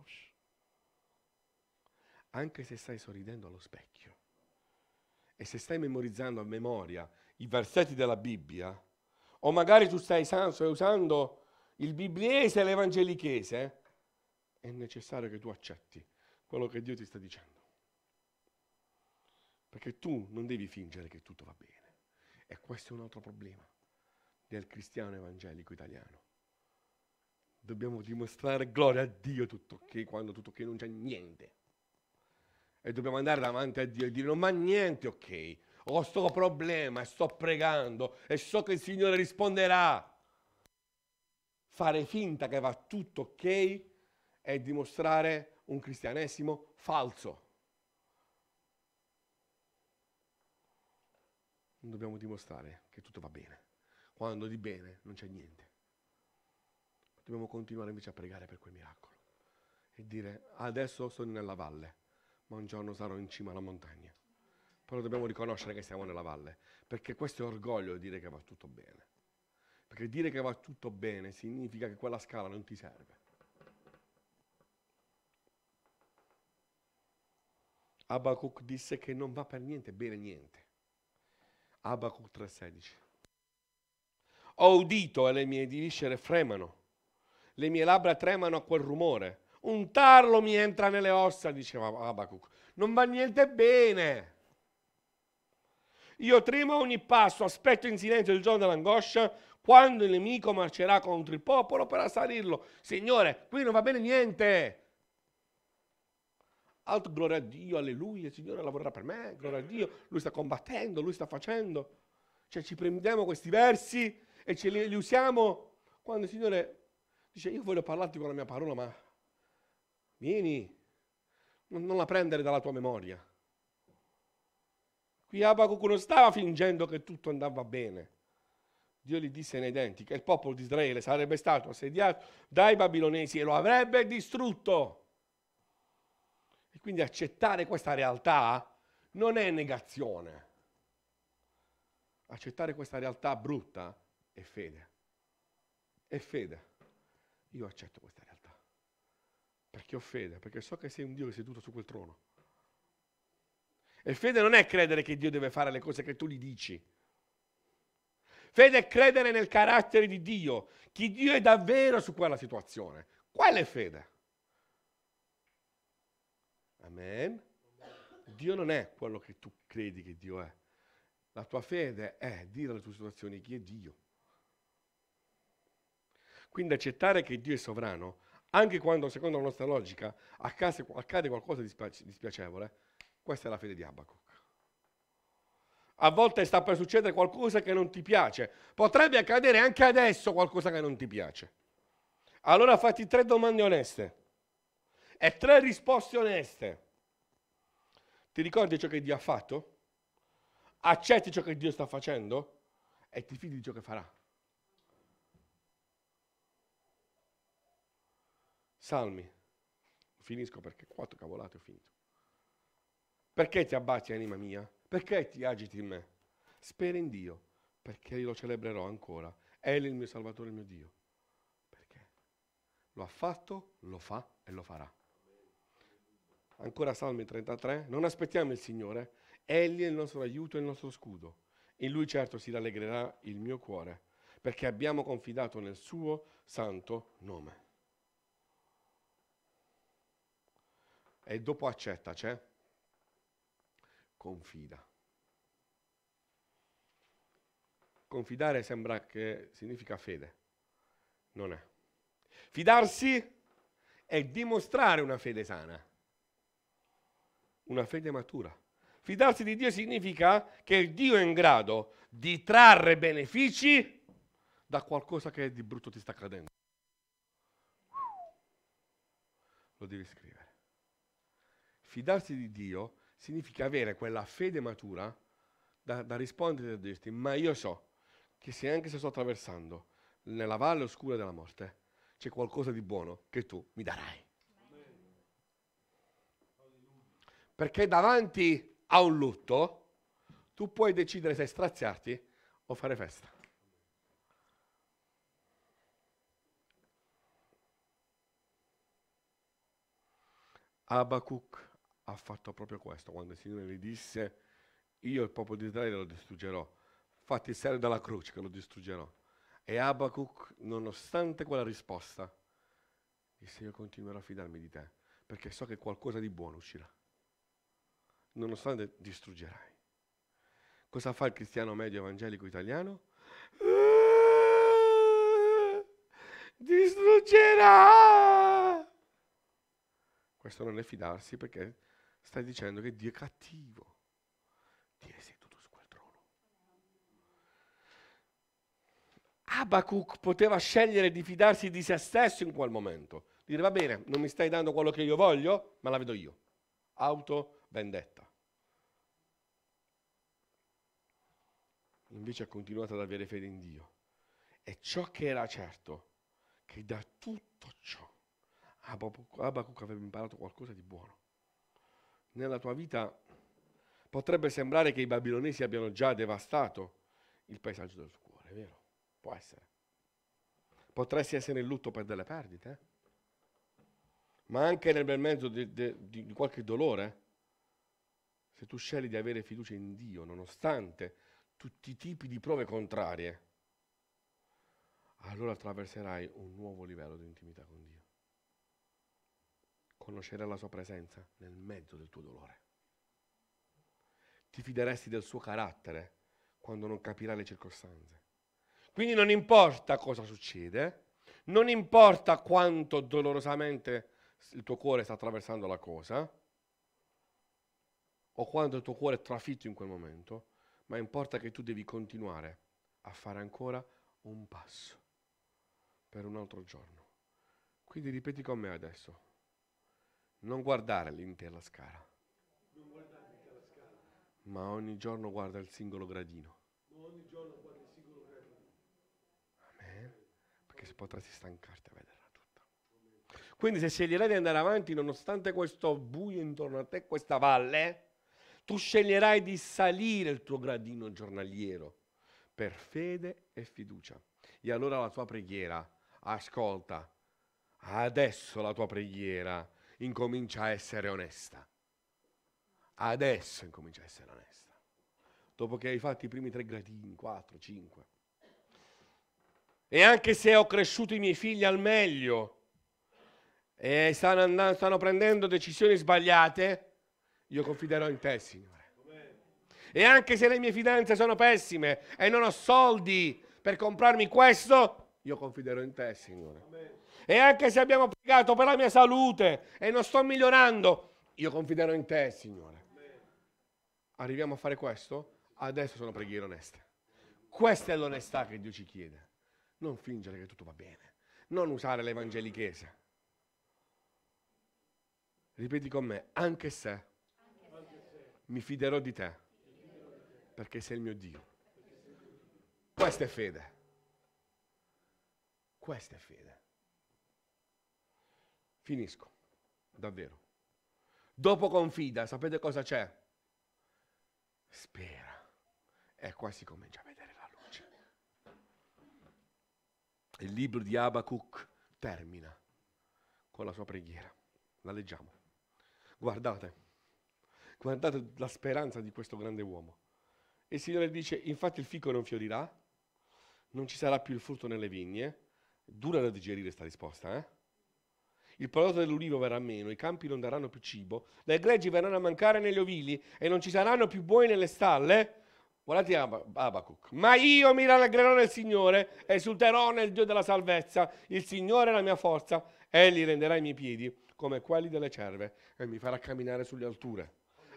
anche se stai sorridendo allo specchio. E se stai memorizzando a memoria i versetti della Bibbia, o magari tu stai usando il bibliese e l'evangelichese, è necessario che tu accetti quello che Dio ti sta dicendo. Perché tu non devi fingere che tutto va bene. E questo è un altro problema del cristiano evangelico italiano. Dobbiamo dimostrare gloria a Dio tutto ok quando tutto ok non c'è niente. E dobbiamo andare davanti a Dio e dire non ma niente ok, ho sto problema e sto pregando e so che il Signore risponderà. Fare finta che va tutto ok è dimostrare un cristianesimo falso. Non dobbiamo dimostrare che tutto va bene. Quando di bene non c'è niente. Dobbiamo continuare invece a pregare per quel miracolo e dire adesso sono nella valle, ma un giorno sarò in cima alla montagna. Però dobbiamo riconoscere che siamo nella valle, perché questo è orgoglio di dire che va tutto bene. Perché dire che va tutto bene significa che quella scala non ti serve. Abacuc disse che non va per niente bene niente. Abacuc 3,16. Ho udito e le mie viscere fremano, le mie labbra tremano a quel rumore. Un tarlo mi entra nelle ossa, diceva Abacuc. Non va niente bene. Io tremo ogni passo, aspetto in silenzio il giorno dell'angoscia, quando il nemico marcerà contro il popolo per assalirlo. Signore, qui non va bene niente altro gloria a Dio, alleluia, il Signore lavorerà per me, gloria a Dio, Lui sta combattendo, Lui sta facendo. Cioè ci prendiamo questi versi e ce li, li usiamo quando il Signore dice io voglio parlarti con la mia parola, ma vieni, non, non la prendere dalla tua memoria. Qui Abacuc non stava fingendo che tutto andava bene. Dio gli disse nei denti che il popolo di Israele sarebbe stato assediato dai babilonesi e lo avrebbe distrutto quindi accettare questa realtà non è negazione. Accettare questa realtà brutta è fede. È fede. Io accetto questa realtà. Perché ho fede, perché so che sei un Dio che è seduto su quel trono. E fede non è credere che Dio deve fare le cose che tu gli dici. Fede è credere nel carattere di Dio, chi Dio è davvero su quella situazione. Qual è fede. Amen. Dio non è quello che tu credi che Dio è. La tua fede è dire alle tue situazioni chi è Dio. Quindi accettare che Dio è sovrano, anche quando secondo la nostra logica accade, qualcosa di dispiacevole, questa è la fede di Abacuc. A volte sta per succedere qualcosa che non ti piace. Potrebbe accadere anche adesso qualcosa che non ti piace. Allora fatti tre domande oneste e tre risposte oneste. Ti ricordi ciò che Dio ha fatto? Accetti ciò che Dio sta facendo e ti fidi di ciò che farà. Salmi, finisco perché quattro cavolate ho finito. Perché ti abbatti, anima mia? Perché ti agiti in me? Spera in Dio, perché io lo celebrerò ancora. è il mio Salvatore, il mio Dio. Perché? Lo ha fatto, lo fa e lo farà. Ancora Salmi 33, non aspettiamo il Signore, Egli è il nostro aiuto e il nostro scudo. In Lui certo si rallegrerà il mio cuore, perché abbiamo confidato nel suo santo nome. E dopo accetta, c'è? Confida. Confidare sembra che significa fede, non è. Fidarsi è dimostrare una fede sana una fede matura. Fidarsi di Dio significa che Dio è in grado di trarre benefici da qualcosa che di brutto ti sta accadendo. Lo devi scrivere. Fidarsi di Dio significa avere quella fede matura da, da rispondere a dirti, ma io so che se anche se sto attraversando nella valle oscura della morte, c'è qualcosa di buono che tu mi darai. Perché davanti a un lutto tu puoi decidere se straziarti o fare festa. Abacuc ha fatto proprio questo quando il Signore gli disse io il popolo di Israele lo distruggerò fatti il serio dalla croce che lo distruggerò e Abacuc nonostante quella risposta disse io continuerò a fidarmi di te perché so che qualcosa di buono uscirà nonostante distruggerai. Cosa fa il cristiano medio evangelico italiano? distruggerà. Questo non è fidarsi perché stai dicendo che Dio è cattivo. Dio è seduto su quel trono. Abacuc poteva scegliere di fidarsi di se stesso in quel momento. Dire va bene, non mi stai dando quello che io voglio, ma la vedo io. Auto, vendetta. Invece ha continuato ad avere fede in Dio. E ciò che era certo, che da tutto ciò Abacuc aveva imparato qualcosa di buono. Nella tua vita potrebbe sembrare che i babilonesi abbiano già devastato il paesaggio del tuo cuore, è vero? Può essere. Potresti essere in lutto per delle perdite, eh? ma anche nel bel mezzo di, di, di qualche dolore eh? se tu scegli di avere fiducia in Dio nonostante tutti i tipi di prove contrarie, allora attraverserai un nuovo livello di intimità con Dio. Conoscerai la sua presenza nel mezzo del tuo dolore. Ti fideresti del suo carattere quando non capirai le circostanze. Quindi non importa cosa succede, non importa quanto dolorosamente il tuo cuore sta attraversando la cosa, o quando il tuo cuore è trafitto in quel momento, ma importa che tu devi continuare a fare ancora un passo per un altro giorno. Quindi ripeti con me adesso, non guardare l'intera scala, scala. ma ogni giorno guarda il singolo gradino. Ogni giorno guarda il singolo gradino. Amen. Perché se potresti stancarti a vederla tutta. Quindi se sceglierai di andare avanti nonostante questo buio intorno a te, questa valle, tu sceglierai di salire il tuo gradino giornaliero per fede e fiducia. E allora la tua preghiera, ascolta, adesso la tua preghiera incomincia a essere onesta. Adesso incomincia a essere onesta. Dopo che hai fatto i primi tre gradini, quattro, cinque. E anche se ho cresciuto i miei figli al meglio e stanno, andando, stanno prendendo decisioni sbagliate, io confiderò in te, Signore. E anche se le mie finanze sono pessime e non ho soldi per comprarmi questo, io confiderò in te, Signore. E anche se abbiamo pregato per la mia salute e non sto migliorando, io confiderò in te, Signore. Arriviamo a fare questo? Adesso sono preghiere oneste. Questa è l'onestà che Dio ci chiede. Non fingere che tutto va bene. Non usare l'evangelichese. Ripeti con me, anche se mi fiderò di te, perché sei il mio Dio. Questa è fede. Questa è fede. Finisco, davvero. Dopo confida, sapete cosa c'è? Spera. E qua si comincia a vedere la luce. Il libro di Abacuc termina con la sua preghiera. La leggiamo. Guardate. Guardate la speranza di questo grande uomo. E il Signore dice, infatti il fico non fiorirà, non ci sarà più il frutto nelle vigne. Dura da digerire questa risposta, eh? Il prodotto dell'ulivo verrà meno, i campi non daranno più cibo, le greggi verranno a mancare negli ovili e non ci saranno più buoi nelle stalle. Guardate Abacuc. Ma io mi rallegrerò nel Signore, esulterò nel Dio della salvezza. Il Signore è la mia forza, egli renderà i miei piedi come quelli delle cerve e mi farà camminare sulle alture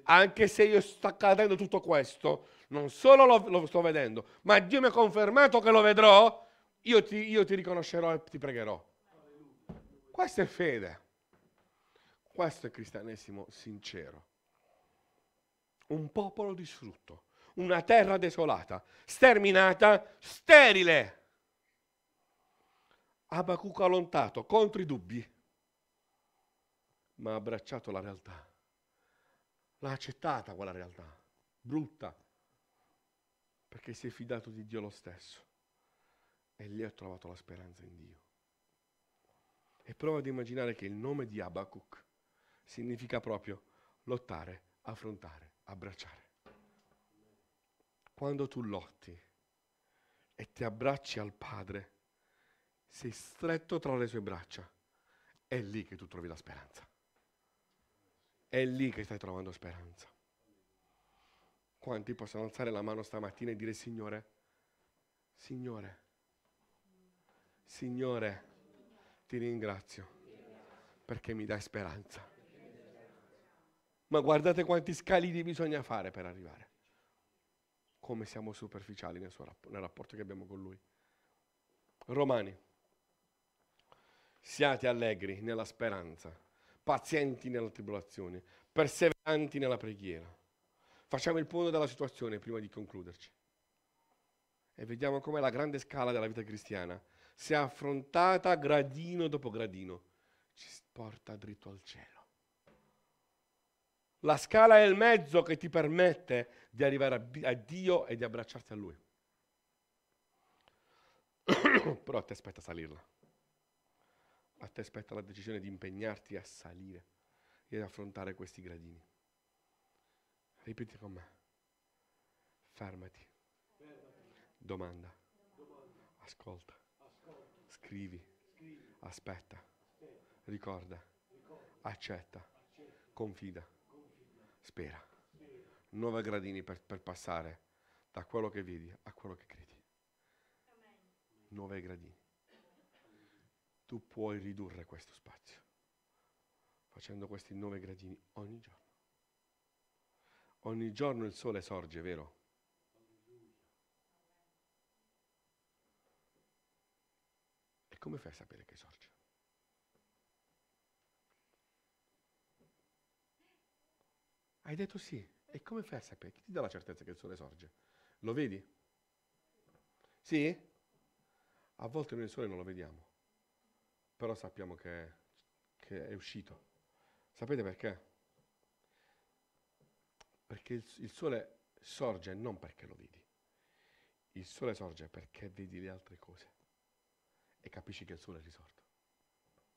anche se io sto accadendo tutto questo, non solo lo, lo, sto vedendo, ma Dio mi ha confermato che lo vedrò, io ti, io ti riconoscerò e ti pregherò. Questa è fede. Questo è cristianesimo sincero. Un popolo distrutto, una terra desolata, sterminata, sterile. Abacuca allontato contro i dubbi, ma ha abbracciato la realtà l'ha accettata quella realtà, brutta, perché si è fidato di Dio lo stesso. E lì ha trovato la speranza in Dio. E prova ad immaginare che il nome di Abacuc significa proprio lottare, affrontare, abbracciare. Quando tu lotti e ti abbracci al Padre, sei stretto tra le sue braccia, è lì che tu trovi la speranza. È lì che stai trovando speranza. Quanti possono alzare la mano stamattina e dire Signore, Signore, Signore, ti ringrazio perché mi dai speranza. Ma guardate quanti scalini bisogna fare per arrivare. Come siamo superficiali nel, rapp- nel rapporto che abbiamo con Lui. Romani, siate allegri nella speranza pazienti nella tribolazione, perseveranti nella preghiera. Facciamo il punto della situazione prima di concluderci. E vediamo com'è la grande scala della vita cristiana. Se affrontata gradino dopo gradino, ci porta dritto al cielo. La scala è il mezzo che ti permette di arrivare a Dio e di abbracciarti a Lui. [COUGHS] Però ti aspetta a salirla a te spetta la decisione di impegnarti a salire e ad affrontare questi gradini. Ripeti con me. Fermati. Domanda. Ascolta. Scrivi. Aspetta. Ricorda. Accetta. Confida. Spera. Nove gradini per, per passare da quello che vedi a quello che credi. Nove gradini tu puoi ridurre questo spazio facendo questi nove gradini ogni giorno. Ogni giorno il sole sorge, vero? E come fai a sapere che sorge? Hai detto sì. E come fai a sapere? Chi ti dà la certezza che il sole sorge? Lo vedi? Sì? A volte noi il sole non lo vediamo però sappiamo che, che è uscito. Sapete perché? Perché il, il sole sorge non perché lo vedi, il sole sorge perché vedi le altre cose e capisci che il sole è risorto,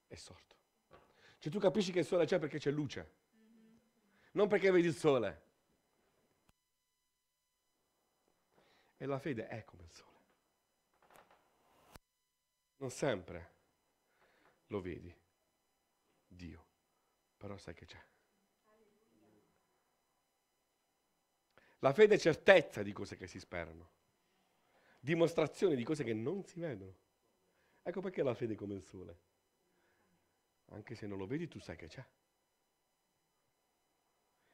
è sorto. Cioè tu capisci che il sole c'è perché c'è luce, non perché vedi il sole. E la fede è come il sole. Non sempre lo vedi, Dio, però sai che c'è. La fede è certezza di cose che si sperano, dimostrazione di cose che non si vedono. Ecco perché la fede è come il sole. Anche se non lo vedi tu sai che c'è.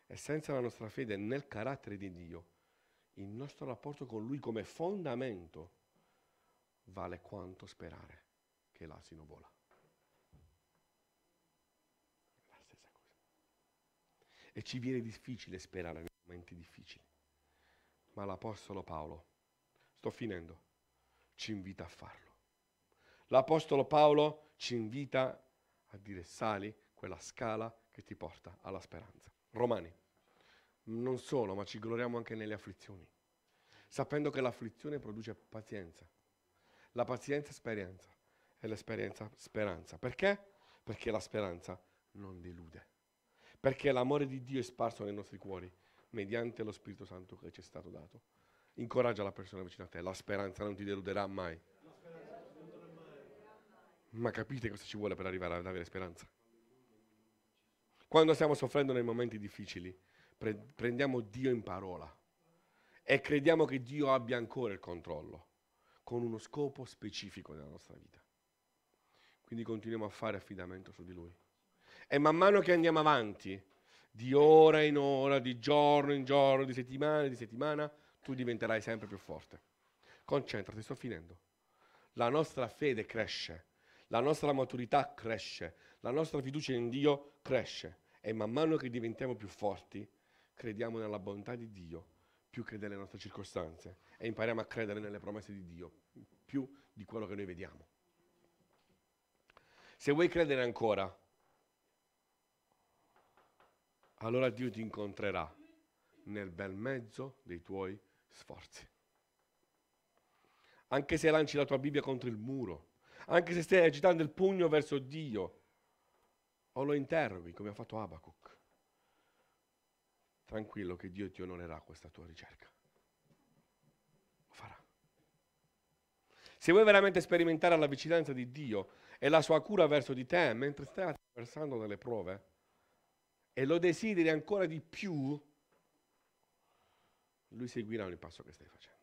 E senza la nostra fede nel carattere di Dio, il nostro rapporto con Lui come fondamento vale quanto sperare che l'asino vola. E ci viene difficile sperare nei momenti difficili. Ma l'Apostolo Paolo, sto finendo, ci invita a farlo. L'Apostolo Paolo ci invita a dire sali quella scala che ti porta alla speranza. Romani, non solo, ma ci gloriamo anche nelle afflizioni, sapendo che l'afflizione produce pazienza, la pazienza esperienza e l'esperienza speranza. Perché? Perché la speranza non delude perché l'amore di Dio è sparso nei nostri cuori mediante lo Spirito Santo che ci è stato dato. Incoraggia la persona vicino a te, la speranza non ti deluderà mai. Ma capite cosa ci vuole per arrivare ad avere speranza? Quando stiamo soffrendo nei momenti difficili, pre- prendiamo Dio in parola e crediamo che Dio abbia ancora il controllo, con uno scopo specifico nella nostra vita. Quindi continuiamo a fare affidamento su di Lui. E man mano che andiamo avanti, di ora in ora, di giorno in giorno, di settimana in settimana, tu diventerai sempre più forte. Concentrati, sto finendo. La nostra fede cresce, la nostra maturità cresce, la nostra fiducia in Dio cresce e man mano che diventiamo più forti, crediamo nella bontà di Dio più che nelle nostre circostanze e impariamo a credere nelle promesse di Dio più di quello che noi vediamo. Se vuoi credere ancora, allora Dio ti incontrerà nel bel mezzo dei tuoi sforzi. Anche se lanci la tua Bibbia contro il muro, anche se stai agitando il pugno verso Dio, o lo interrovi come ha fatto Abacuc, tranquillo che Dio ti onorerà questa tua ricerca. Lo farà. Se vuoi veramente sperimentare la vicinanza di Dio e la sua cura verso di te mentre stai attraversando delle prove, e lo desideri ancora di più, lui seguirà il passo che stai facendo.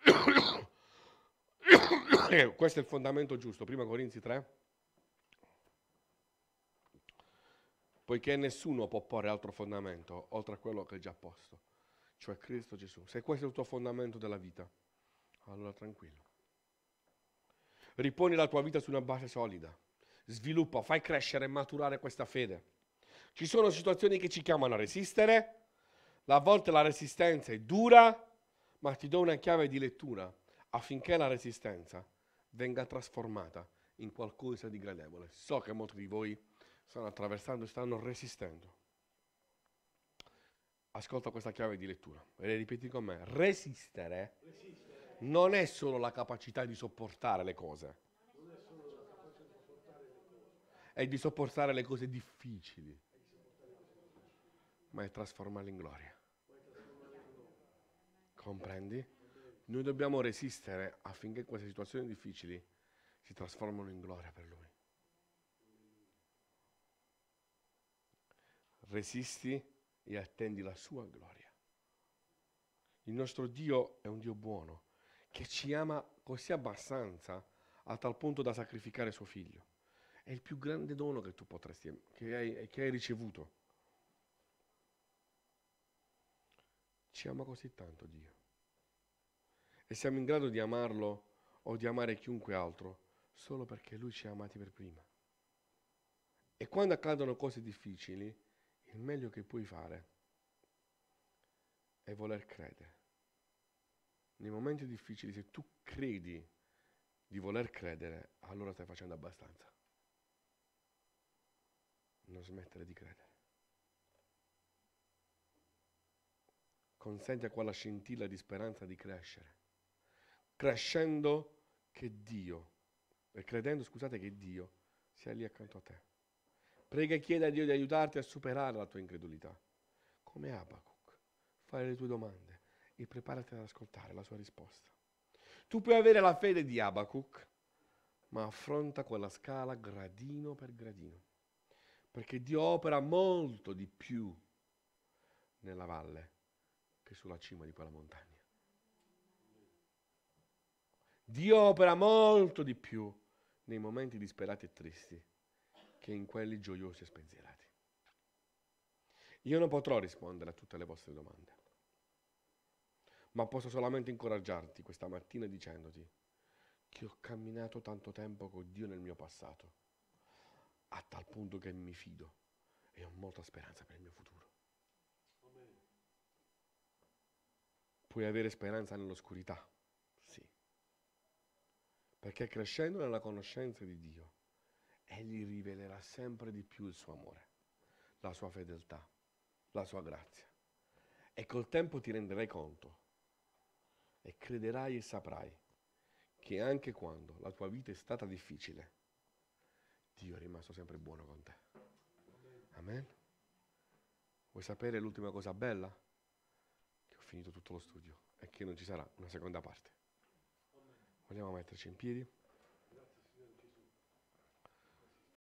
[COUGHS] Eh, questo è il fondamento giusto, prima Corinzi 3. Poiché nessuno può porre altro fondamento oltre a quello che è già posto, cioè Cristo Gesù. Se questo è il tuo fondamento della vita, allora tranquillo. Riponi la tua vita su una base solida sviluppa, fai crescere e maturare questa fede. Ci sono situazioni che ci chiamano a resistere, a volte la resistenza è dura, ma ti do una chiave di lettura affinché la resistenza venga trasformata in qualcosa di gradevole. So che molti di voi stanno attraversando e stanno resistendo. Ascolta questa chiave di lettura e le ripeti con me. Resistere, Resistere, non è solo la capacità di sopportare le cose è di sopportare le cose difficili, ma è trasformarle in gloria. Comprendi? Noi dobbiamo resistere affinché queste situazioni difficili si trasformino in gloria per Lui. Resisti e attendi la sua gloria. Il nostro Dio è un Dio buono, che ci ama così abbastanza a tal punto da sacrificare suo figlio. È il più grande dono che tu potresti, che hai, che hai ricevuto. Ci ama così tanto Dio. E siamo in grado di amarlo o di amare chiunque altro solo perché Lui ci ha amati per prima. E quando accadono cose difficili, il meglio che puoi fare è voler credere. Nei momenti difficili, se tu credi di voler credere, allora stai facendo abbastanza non smettere di credere. Consenti a quella scintilla di speranza di crescere, crescendo che Dio, e credendo, scusate, che Dio sia lì accanto a te. Prega e chieda a Dio di aiutarti a superare la tua incredulità, come Abacuc, fare le tue domande e preparati ad ascoltare la sua risposta. Tu puoi avere la fede di Abacuc, ma affronta quella scala gradino per gradino perché Dio opera molto di più nella valle che sulla cima di quella montagna. Dio opera molto di più nei momenti disperati e tristi che in quelli gioiosi e spensierati. Io non potrò rispondere a tutte le vostre domande, ma posso solamente incoraggiarti questa mattina dicendoti che ho camminato tanto tempo con Dio nel mio passato a tal punto che mi fido e ho molta speranza per il mio futuro. Puoi avere speranza nell'oscurità, sì, perché crescendo nella conoscenza di Dio, Egli rivelerà sempre di più il suo amore, la sua fedeltà, la sua grazia. E col tempo ti renderai conto e crederai e saprai che anche quando la tua vita è stata difficile, Dio è rimasto sempre buono con te. Amen. Vuoi sapere l'ultima cosa bella? Che ho finito tutto lo studio e che non ci sarà una seconda parte. Vogliamo metterci in piedi?